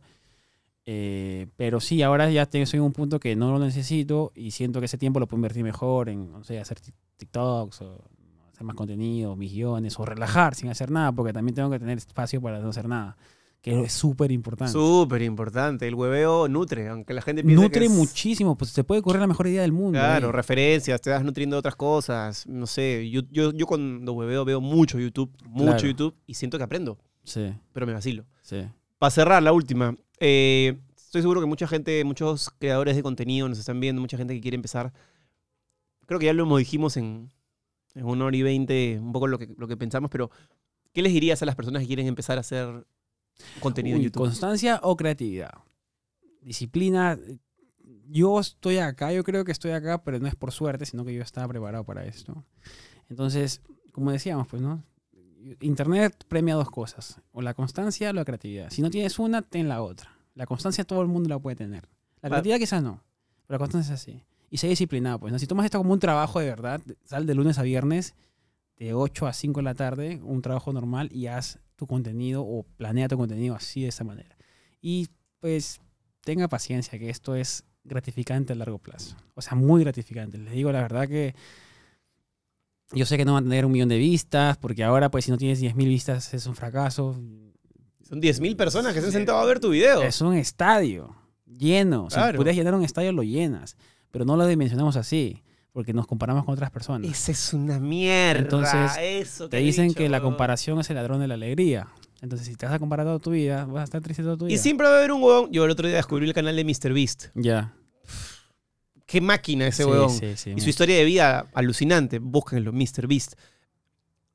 Eh, pero sí, ahora ya estoy en un punto que no lo necesito y siento que ese tiempo lo puedo invertir mejor en, no sé, hacer TikToks o hacer más contenido, mis guiones, o relajar sin hacer nada, porque también tengo que tener espacio para no hacer nada que es súper importante. Súper importante. El hueveo nutre, aunque la gente piense Nutre que muchísimo, pues se puede correr la mejor idea del mundo. Claro, referencias, te das nutriendo otras cosas. No sé, yo, yo, yo cuando hueveo veo mucho YouTube, mucho YouTube, y siento que aprendo. Sí. Pero me vacilo. Sí. Para cerrar, la última. Eh, estoy seguro que mucha gente, muchos creadores de contenido nos están viendo, mucha gente que quiere empezar. Creo que ya lo dijimos en, en una hora y veinte, un poco lo que, lo que pensamos, pero ¿qué les dirías a las personas que quieren empezar a hacer contenido en YouTube? ¿Constancia o creatividad? Disciplina. Yo estoy acá, yo creo que estoy acá, pero no es por suerte, sino que yo estaba preparado para esto. Entonces, como decíamos, pues, ¿no? Internet premia dos cosas, o la constancia o la creatividad. Si no tienes una, ten la otra. La constancia todo el mundo la puede tener. La creatividad quizás no, pero la constancia es así. Y sé disciplinado, pues. Si tomas esto como un trabajo de verdad, sal de lunes a viernes, de 8 a 5 de la tarde, un trabajo normal, y haz tu contenido o planea tu contenido así de esa manera. Y pues tenga paciencia, que esto es gratificante a largo plazo. O sea, muy gratificante. Les digo la verdad que yo sé que no va a tener un millón de vistas, porque ahora, pues, si no tienes 10.000 vistas, es un fracaso. Son 10.000 personas que se han sentado a ver tu video. Es un estadio lleno. Claro. Si pudieras llenar un estadio, lo llenas. Pero no lo dimensionamos así, porque nos comparamos con otras personas. Esa es una mierda. Entonces, te dicen que la comparación es el ladrón de la alegría. Entonces, si te vas a comparar toda tu vida, vas a estar triste toda tu vida. Y siempre va a haber un huevón. Yo el otro día descubrí el canal de MrBeast. Ya qué máquina ese y su historia de vida alucinante. Búsquenlo, Mr. Beast.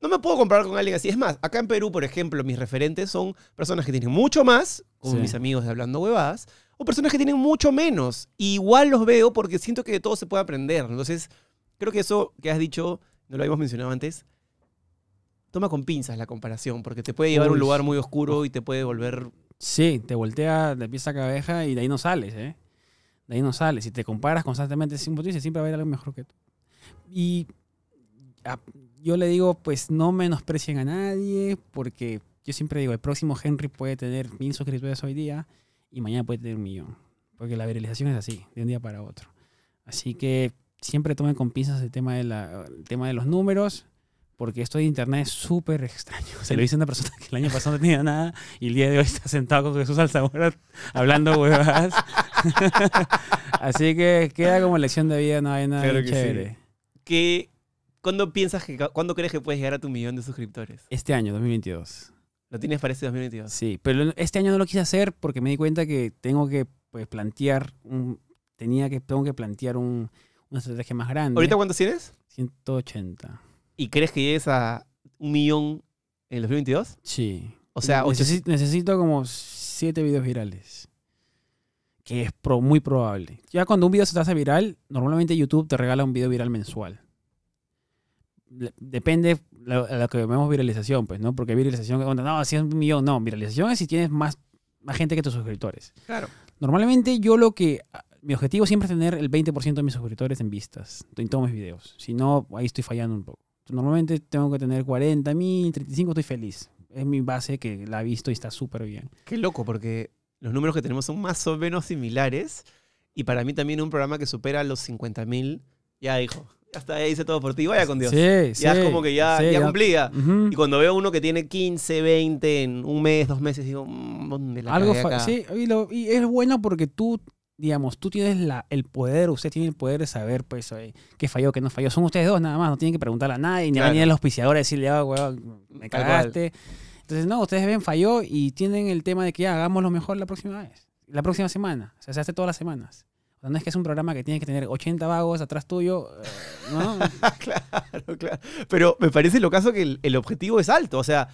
No me puedo comparar con alguien así. Es más, acá en Perú, por ejemplo, mis referentes son personas que tienen mucho más, como mis amigos de Hablando Huevadas, o personas que tienen mucho menos. igual los veo porque siento que de todo se puede aprender. Entonces, creo que eso que has dicho, no lo habíamos mencionado antes, toma con pinzas la comparación, porque te puede llevar a un lugar muy oscuro y te puede volver... Sí, te voltea, de pieza a cabeza y de ahí no sales, ¿eh? ahí no sales. Si te comparas constantemente, siempre va a haber algo mejor que tú. Y ah, yo le digo, pues no menosprecien a nadie, porque yo siempre digo, el próximo Henry puede tener mil suscriptores hoy día y mañana puede tener un millón. Porque la viralización es así, de un día para otro. Así que siempre tomen con pinzas el tema de, tema de los números, porque esto de internet es súper extraño. Se lo dice una persona que el año pasado no tenía nada y el día de hoy está sentado con Jesús Alzamora hablando huevadas. Así que queda como lección de vida, no hay nada que chévere. ¿Cuándo piensas que, cuándo crees que puedes llegar a tu millón de suscriptores? Este año, 2022. ¿Lo tienes para este 2022? Sí, pero este año no lo quise hacer porque me di cuenta que tengo que pues, plantear un, tenía que, tengo que plantear un, una estrategia más grande. ¿Ahorita cuántos tienes? 180. ¿Y crees que llegues a un millón en el 2022? Sí. O sea, necesito como 7 videos virales que es muy probable. Ya cuando un video se te hace viral, normalmente YouTube te regala un video viral mensual. depende de lo que vemos viralización, pues, ¿no? Porque viralización, no, si es un millón, no. Viralización es si tienes más, gente que tus suscriptores. Claro. Normalmente yo lo que... Ah, mi objetivo siempre es tener el 20% de mis suscriptores en vistas, en todos mis videos. Si no, ahí estoy fallando un poco. Normalmente tengo que tener 40 mil, 35, estoy feliz. Es mi base que la he visto y está súper bien. Qué loco, porque los números que tenemos son más o menos similares. Y para mí también un programa que supera los 50.000, ya dijo, hasta ahí hice todo por ti, vaya con Dios. Sí, ya es como que ya, cumplía. Y cuando veo uno que tiene 15, 20 en un mes, dos meses, digo, mm, ¿dónde la Algo Sí, y, y, es bueno porque tú, digamos, tú tienes la, el poder, usted tiene el poder de saber, pues, eh, qué falló, qué no falló. Son ustedes dos nada más, no tienen que preguntarle a nadie, ni a ni a los auspiciadores decirle, ah, weón, me cagaste. cual. Entonces, no, ustedes ven, falló y tienen el tema de que hagamos lo mejor la próxima vez, la próxima semana. O sea, se hace todas las semanas. O sea, no es que es un programa que tiene que tener 80 vagos atrás tuyo, eh, ¿no? claro, claro. Pero me parece lo caso que el, objetivo es alto. O sea,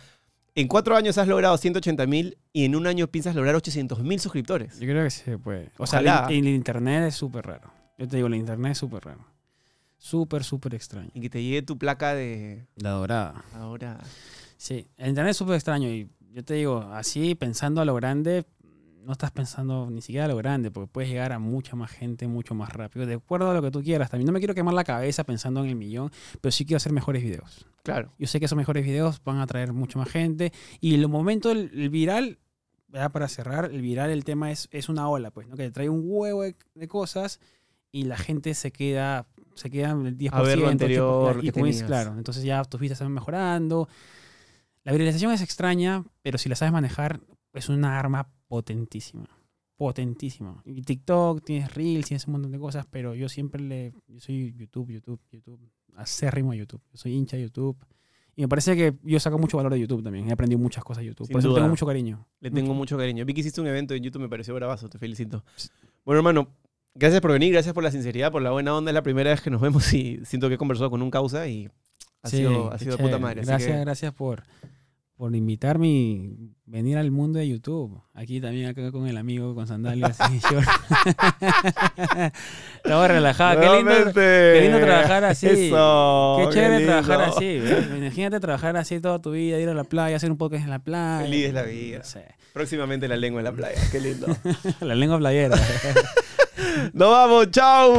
en cuatro años has logrado 180 mil y en un año piensas lograr 800 mil suscriptores. Yo creo que se puede. O sea, en el internet es súper raro. Yo te digo, el internet es súper raro. Súper, súper extraño. Y que te llegue tu placa de... La dorada. La dorada. Sí, el Internet es súper extraño y yo te digo, así pensando a lo grande, no estás pensando ni siquiera a lo grande, porque puedes llegar a mucha más gente mucho más rápido, de acuerdo a lo que tú quieras. También no me quiero quemar la cabeza pensando en el millón, pero sí quiero hacer mejores videos. Claro. Yo sé que esos mejores videos van a atraer mucha más gente y el momento, el, el viral, ya para cerrar, el viral, el tema es, es una ola, pues, ¿no? que te trae un huevo de, cosas y la gente se queda se queda el 10% a ver lo anterior claro entonces ya tus vistas están mejorando la viralización es extraña, pero si la sabes manejar, es una arma potentísima. Potentísima. Y TikTok, tienes Reels, tienes un montón de cosas, pero yo siempre le. Yo soy YouTube, YouTube, YouTube. Acérrimo a YouTube. Yo soy hincha de YouTube. Y me parece que yo saco mucho valor de YouTube también. He aprendido muchas cosas de YouTube. Por eso le tengo mucho cariño. Le tengo mucho cariño. Vi que hiciste un evento en YouTube, me pareció bravazo. Te felicito. Bueno, hermano, gracias por venir. Gracias por la sinceridad, por la buena onda. Es la primera vez que nos vemos y siento que he conversado con un causa y ha sido, ha puta madre. Gracias, gracias por por invitarme a venir al mundo de YouTube. Aquí también acá con el amigo con sandalias y yo. Estamos relajados. Qué lindo, qué lindo, trabajar así. qué chévere trabajar así. Imagínate trabajar así toda tu vida, ir a la playa, hacer un podcast en la playa. Feliz es la vida. Próximamente la lengua en la playa. Qué lindo. la lengua playera. Nos vamos, chao.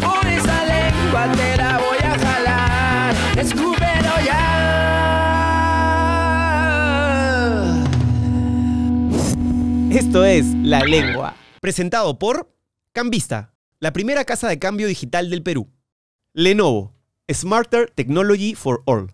Por esa lengua voy a jalar, ya. Esto es La Lengua, presentado por Cambista, la primera casa de cambio digital del Perú. Lenovo, Smarter Technology for All.